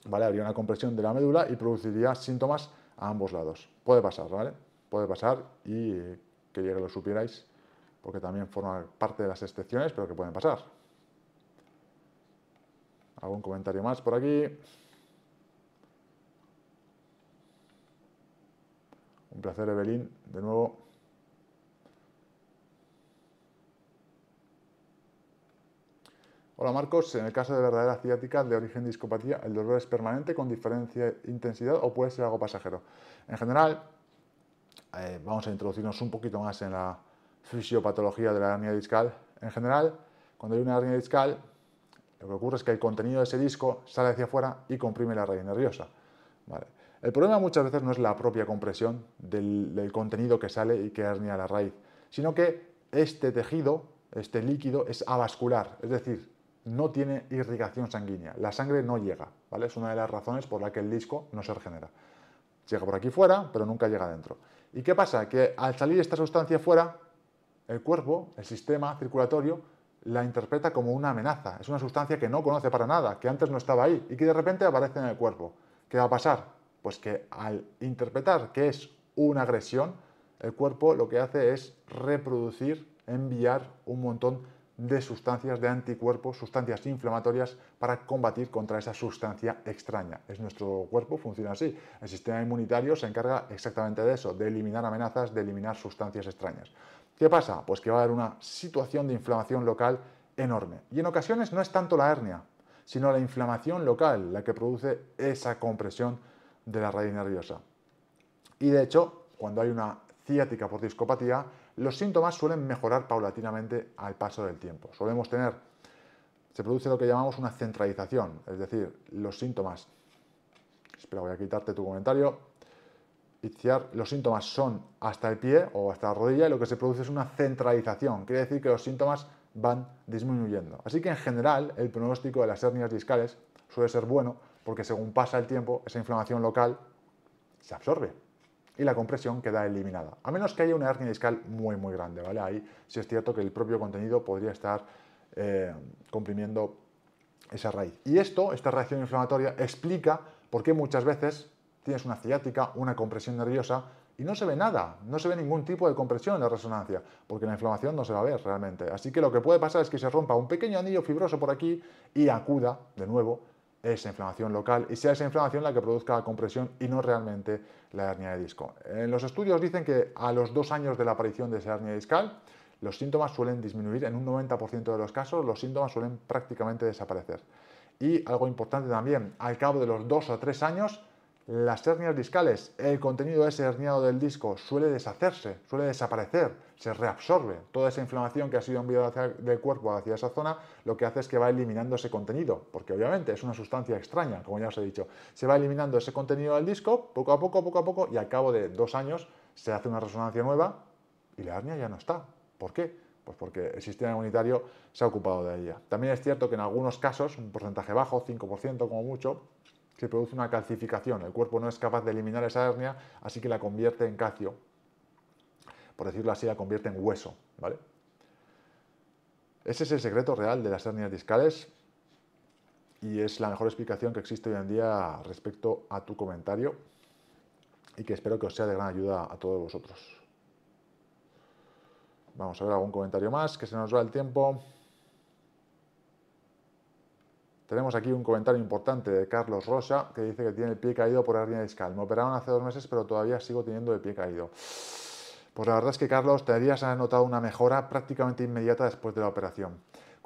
¿Vale? Habría una compresión de la médula y produciría síntomas a ambos lados. Puede pasar, ¿vale? Puede pasar y que quería que lo supierais porque también forma parte de las excepciones, pero que pueden pasar. ¿Algún comentario más por aquí? Un placer, Evelyn, de nuevo. Hola Marcos, en el caso de verdadera ciática de origen discopatía, ¿el dolor es permanente con diferencia de intensidad o puede ser algo pasajero? En general, eh, vamos a introducirnos un poquito más en la fisiopatología de la hernia discal. En general, cuando hay una hernia discal, lo que ocurre es que el contenido de ese disco sale hacia afuera y comprime la raíz nerviosa. Vale. El problema muchas veces no es la propia compresión del, contenido que sale y que hernia la raíz, sino que este tejido, este líquido, es avascular, es decir, no tiene irrigación sanguínea, la sangre no llega, ¿vale? Es una de las razones por la que el disco no se regenera. Llega por aquí fuera, pero nunca llega adentro. ¿Y qué pasa? Que al salir esta sustancia fuera, el cuerpo, el sistema circulatorio, la interpreta como una amenaza. Es una sustancia que no conoce para nada, que antes no estaba ahí y que de repente aparece en el cuerpo. ¿Qué va a pasar? Pues que al interpretar que es una agresión, el cuerpo lo que hace es reproducir, enviar un montón de sustancias, de anticuerpos, sustancias inflamatorias para combatir contra esa sustancia extraña. Es nuestro cuerpo, funciona así. El sistema inmunitario se encarga exactamente de eso, de eliminar amenazas, de eliminar sustancias extrañas. ¿Qué pasa? Pues que va a haber una situación de inflamación local enorme. Y en ocasiones no es tanto la hernia, sino la inflamación local la que produce esa compresión de la raíz nerviosa. Y de hecho, cuando hay una ciática por discopatía, los síntomas suelen mejorar paulatinamente al paso del tiempo. Solemos tener, se produce lo que llamamos una centralización, es decir, los síntomas, espera, voy a quitarte tu comentario, los síntomas son hasta el pie o hasta la rodilla y lo que se produce es una centralización, quiere decir que los síntomas van disminuyendo. Así que en general el pronóstico de las hernias discales suele ser bueno porque según pasa el tiempo, esa inflamación local se absorbe y la compresión queda eliminada. A menos que haya una hernia discal muy, muy grande, ¿vale? Ahí sí es cierto que el propio contenido podría estar eh, comprimiendo esa raíz. Y esto, esta reacción inflamatoria, explica por qué muchas veces tienes una ciática, una compresión nerviosa y no se ve nada, no se ve ningún tipo de compresión en la resonancia, porque la inflamación no se va a ver realmente. Así que lo que puede pasar es que se rompa un pequeño anillo fibroso por aquí y acuda de nuevo esa inflamación local y sea esa inflamación la que produzca la compresión y no realmente la hernia de disco. En los estudios dicen que a los dos años de la aparición de esa hernia discal, los síntomas suelen disminuir, en un 90% de los casos los síntomas suelen prácticamente desaparecer. Y algo importante también, al cabo de los dos o tres años, las hernias discales, el contenido de ese herniado del disco suele deshacerse, suele desaparecer, se reabsorbe. Toda esa inflamación que ha sido enviada del cuerpo hacia esa zona, lo que hace es que va eliminando ese contenido, porque obviamente es una sustancia extraña, como ya os he dicho. Se va eliminando ese contenido del disco poco a poco, poco a poco, y al cabo de dos años se hace una resonancia nueva y la hernia ya no está. ¿Por qué? Pues porque el sistema inmunitario se ha ocupado de ella. También es cierto que en algunos casos, un porcentaje bajo, 5% como mucho, se produce una calcificación. El cuerpo no es capaz de eliminar esa hernia, así que la convierte en calcio. Por decirlo así, la convierte en hueso, ¿vale? Ese es el secreto real de las hernias discales y es la mejor explicación que existe hoy en día respecto a tu comentario y que espero que os sea de gran ayuda a todos vosotros. Vamos a ver algún comentario más, que se nos va el tiempo. Tenemos aquí un comentario importante de Carlos Rosa que dice que tiene el pie caído por hernia discal. Me operaron hace dos meses, pero todavía sigo teniendo el pie caído. Pues la verdad es que Carlos, te ha notado una mejora prácticamente inmediata después de la operación.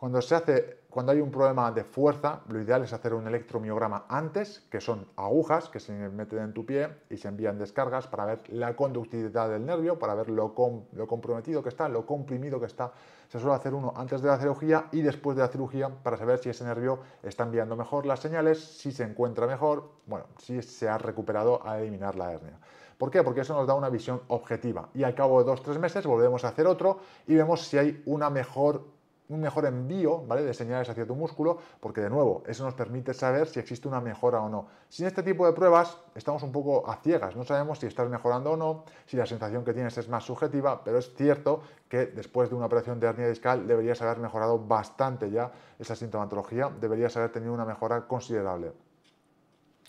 Cuando, se hace, cuando hay un problema de fuerza, lo ideal es hacer un electromiograma antes, que son agujas que se meten en tu pie y se envían descargas para ver la conductividad del nervio, para ver lo, lo comprometido que está, lo comprimido que está. Se suele hacer uno antes de la cirugía y después de la cirugía para saber si ese nervio está enviando mejor las señales, si se encuentra mejor, bueno, si se ha recuperado a eliminar la hernia. ¿Por qué? Porque eso nos da una visión objetiva. Y al cabo de dos o tres meses volvemos a hacer otro y vemos si hay una mejor un mejor envío ¿vale? de señales hacia tu músculo, porque de nuevo, eso nos permite saber si existe una mejora o no. Sin este tipo de pruebas estamos un poco a ciegas, no sabemos si estás mejorando o no, si la sensación que tienes es más subjetiva, pero es cierto que después de una operación de hernia discal deberías haber mejorado bastante ya esa sintomatología, deberías haber tenido una mejora considerable.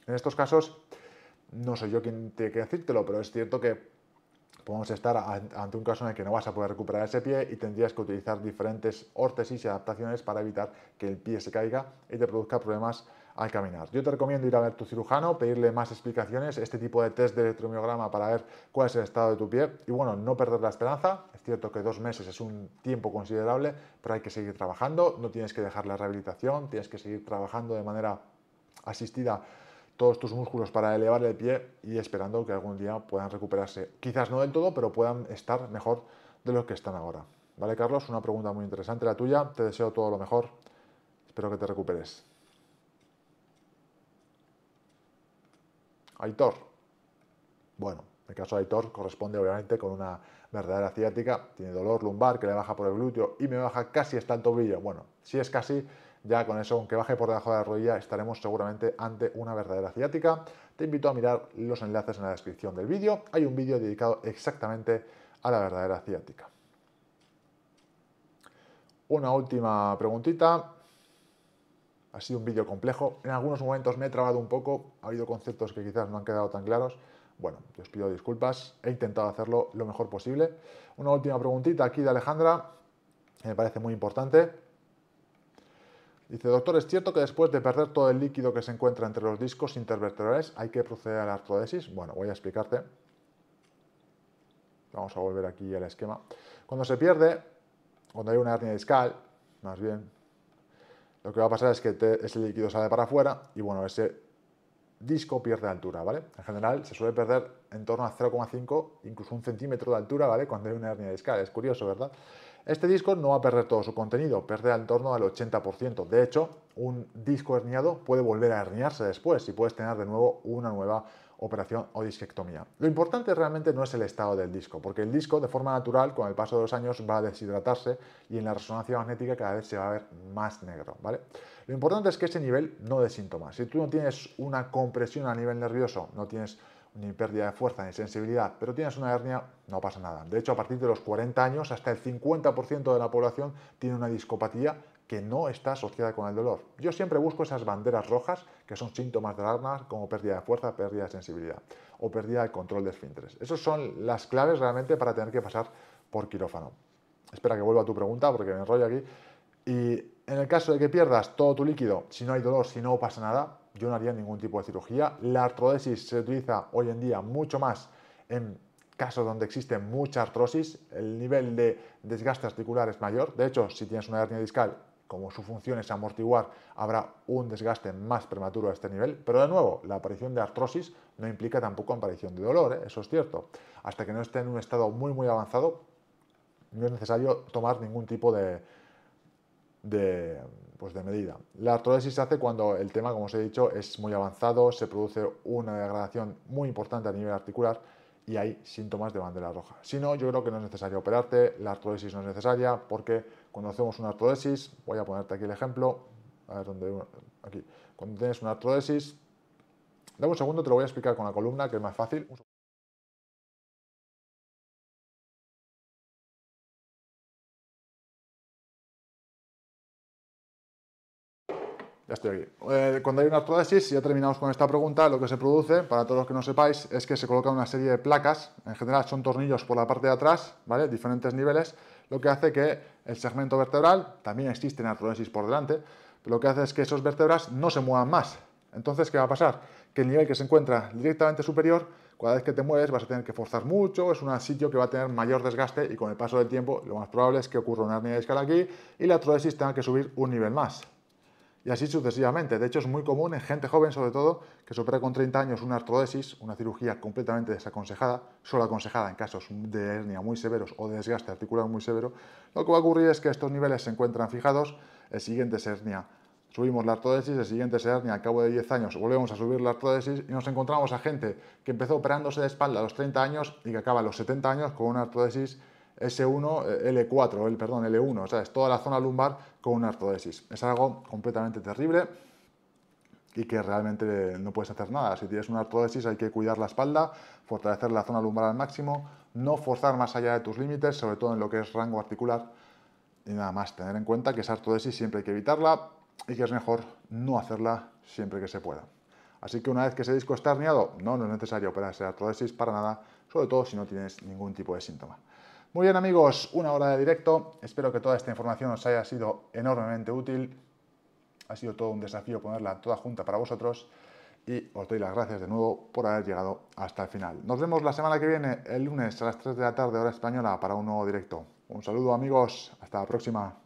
En estos casos, no soy yo quien tiene que decírtelo, pero es cierto que podemos estar ante un caso en el que no vas a poder recuperar ese pie y tendrías que utilizar diferentes órtesis y adaptaciones para evitar que el pie se caiga y te produzca problemas al caminar. Yo te recomiendo ir a ver tu cirujano, pedirle más explicaciones, este tipo de test de electromiograma para ver cuál es el estado de tu pie y bueno, no perder la esperanza. Es cierto que dos meses es un tiempo considerable, pero hay que seguir trabajando, no tienes que dejar la rehabilitación, tienes que seguir trabajando de manera asistida todos tus músculos para elevar el pie y esperando que algún día puedan recuperarse. Quizás no del todo, pero puedan estar mejor de lo que están ahora. ¿Vale, Carlos? Una pregunta muy interesante la tuya. Te deseo todo lo mejor. Espero que te recuperes. Aitor. Bueno, el caso de Aitor corresponde obviamente con una verdadera ciática. Tiene dolor lumbar que le baja por el glúteo y me baja casi hasta el tobillo. Bueno, si es casi, ya con eso, aunque baje por debajo de la rodilla, estaremos seguramente ante una verdadera ciática. Te invito a mirar los enlaces en la descripción del vídeo. Hay un vídeo dedicado exactamente a la verdadera ciática. Una última preguntita. Ha sido un vídeo complejo. En algunos momentos me he trabado un poco. Ha habido conceptos que quizás no han quedado tan claros. Bueno, os pido disculpas. He intentado hacerlo lo mejor posible. Una última preguntita aquí de Alejandra. me parece muy importante. Dice, doctor, ¿es cierto que después de perder todo el líquido que se encuentra entre los discos intervertebrales hay que proceder a la artrodesis? Bueno, voy a explicarte. Vamos a volver aquí al esquema. Cuando se pierde, cuando hay una hernia discal, más bien, lo que va a pasar es que ese líquido sale para afuera y bueno, ese disco pierde altura, ¿vale? En general se suele perder en torno a 0,5, incluso un centímetro de altura, ¿vale? Cuando hay una hernia discal. Es curioso, ¿verdad? Este disco no va a perder todo su contenido, perderá en torno al 80%. De hecho, un disco herniado puede volver a herniarse después y puedes tener de nuevo una nueva operación o disquectomía. Lo importante realmente no es el estado del disco, porque el disco de forma natural con el paso de los años va a deshidratarse y en la resonancia magnética cada vez se va a ver más negro, ¿vale? Lo importante es que ese nivel no dé síntomas. Si tú no tienes una compresión a nivel nervioso, no tienes ni pérdida de fuerza ni sensibilidad, pero tienes una hernia, no pasa nada. De hecho, a partir de los 40 años, hasta el 50% de la población tiene una discopatía que no está asociada con el dolor. Yo siempre busco esas banderas rojas que son síntomas de alarma como pérdida de fuerza, pérdida de sensibilidad o pérdida de control de esfínteres. Esas son las claves realmente para tener que pasar por quirófano. Espera que vuelva a tu pregunta porque me enrollo aquí. Y en el caso de que pierdas todo tu líquido, si no hay dolor, si no pasa nada, yo no haría ningún tipo de cirugía. La artrodesis se utiliza hoy en día mucho más en casos donde existe mucha artrosis, el nivel de desgaste articular es mayor. De hecho, si tienes una hernia discal, como su función es amortiguar, habrá un desgaste más prematuro a este nivel. Pero de nuevo, la aparición de artrosis no implica tampoco aparición de dolor, ¿eh? eso es cierto. Hasta que no esté en un estado muy muy avanzado, no es necesario tomar ningún tipo de, de, pues de medida. La artrodesis se hace cuando el tema, como os he dicho, es muy avanzado, se produce una degradación muy importante a nivel articular y hay síntomas de bandera roja. Si no, yo creo que no es necesario operarte, la artrodesis no es necesaria porque cuando hacemos una artrodesis, voy a ponerte aquí el ejemplo, a ver dónde, aquí, cuando tienes una artrodesis, dame un segundo, te lo voy a explicar con la columna que es más fácil. Eh, cuando hay una y ya terminamos con esta pregunta, lo que se produce, para todos los que no sepáis, es que se coloca una serie de placas, en general son tornillos por la parte de atrás, Diferentes niveles, lo que hace que el segmento vertebral, también existe en artrodesis por delante, lo que hace es que esos vértebras no se muevan más. Entonces, ¿qué va a pasar? Que el nivel que se encuentra directamente superior, cada vez que te mueves vas a tener que forzar mucho, es un sitio que va a tener mayor desgaste y con el paso del tiempo lo más probable es que ocurra una hernia discal aquí y la artrodesis tenga que subir un nivel más y así sucesivamente. De hecho, es muy común en gente joven, sobre todo, que opera con 30 años una artrodesis, una cirugía completamente desaconsejada, solo aconsejada en casos de hernia muy severos o de desgaste articular muy severo. Lo que va a ocurrir es que estos niveles se encuentran fijados, el siguiente es hernia. Subimos la artrodesis, el siguiente es hernia, al cabo de 10 años volvemos a subir la artrodesis y nos encontramos a gente que empezó operándose de espalda a los 30 años y que acaba a los 70 años con una artrodesis S1, eh, L4, el, perdón, L1, o sea, es Toda la zona lumbar con una artrodesis. Es algo completamente terrible y que realmente no puedes hacer nada. Si tienes una artrodesis hay que cuidar la espalda, fortalecer la zona lumbar al máximo, no forzar más allá de tus límites, sobre todo en lo que es rango articular, y nada más, tener en cuenta que esa artrodesis siempre hay que evitarla y que es mejor no hacerla siempre que se pueda. Así que una vez que ese disco está herniado, no, no es necesario operarse esa artrodesis para nada, sobre todo si no tienes ningún tipo de síntoma. Muy bien amigos, una hora de directo. Espero que toda esta información os haya sido enormemente útil. Ha sido todo un desafío ponerla toda junta para vosotros y os doy las gracias de nuevo por haber llegado hasta el final. Nos vemos la semana que viene, el lunes a las 3 de la tarde, hora española, para un nuevo directo. Un saludo amigos, hasta la próxima.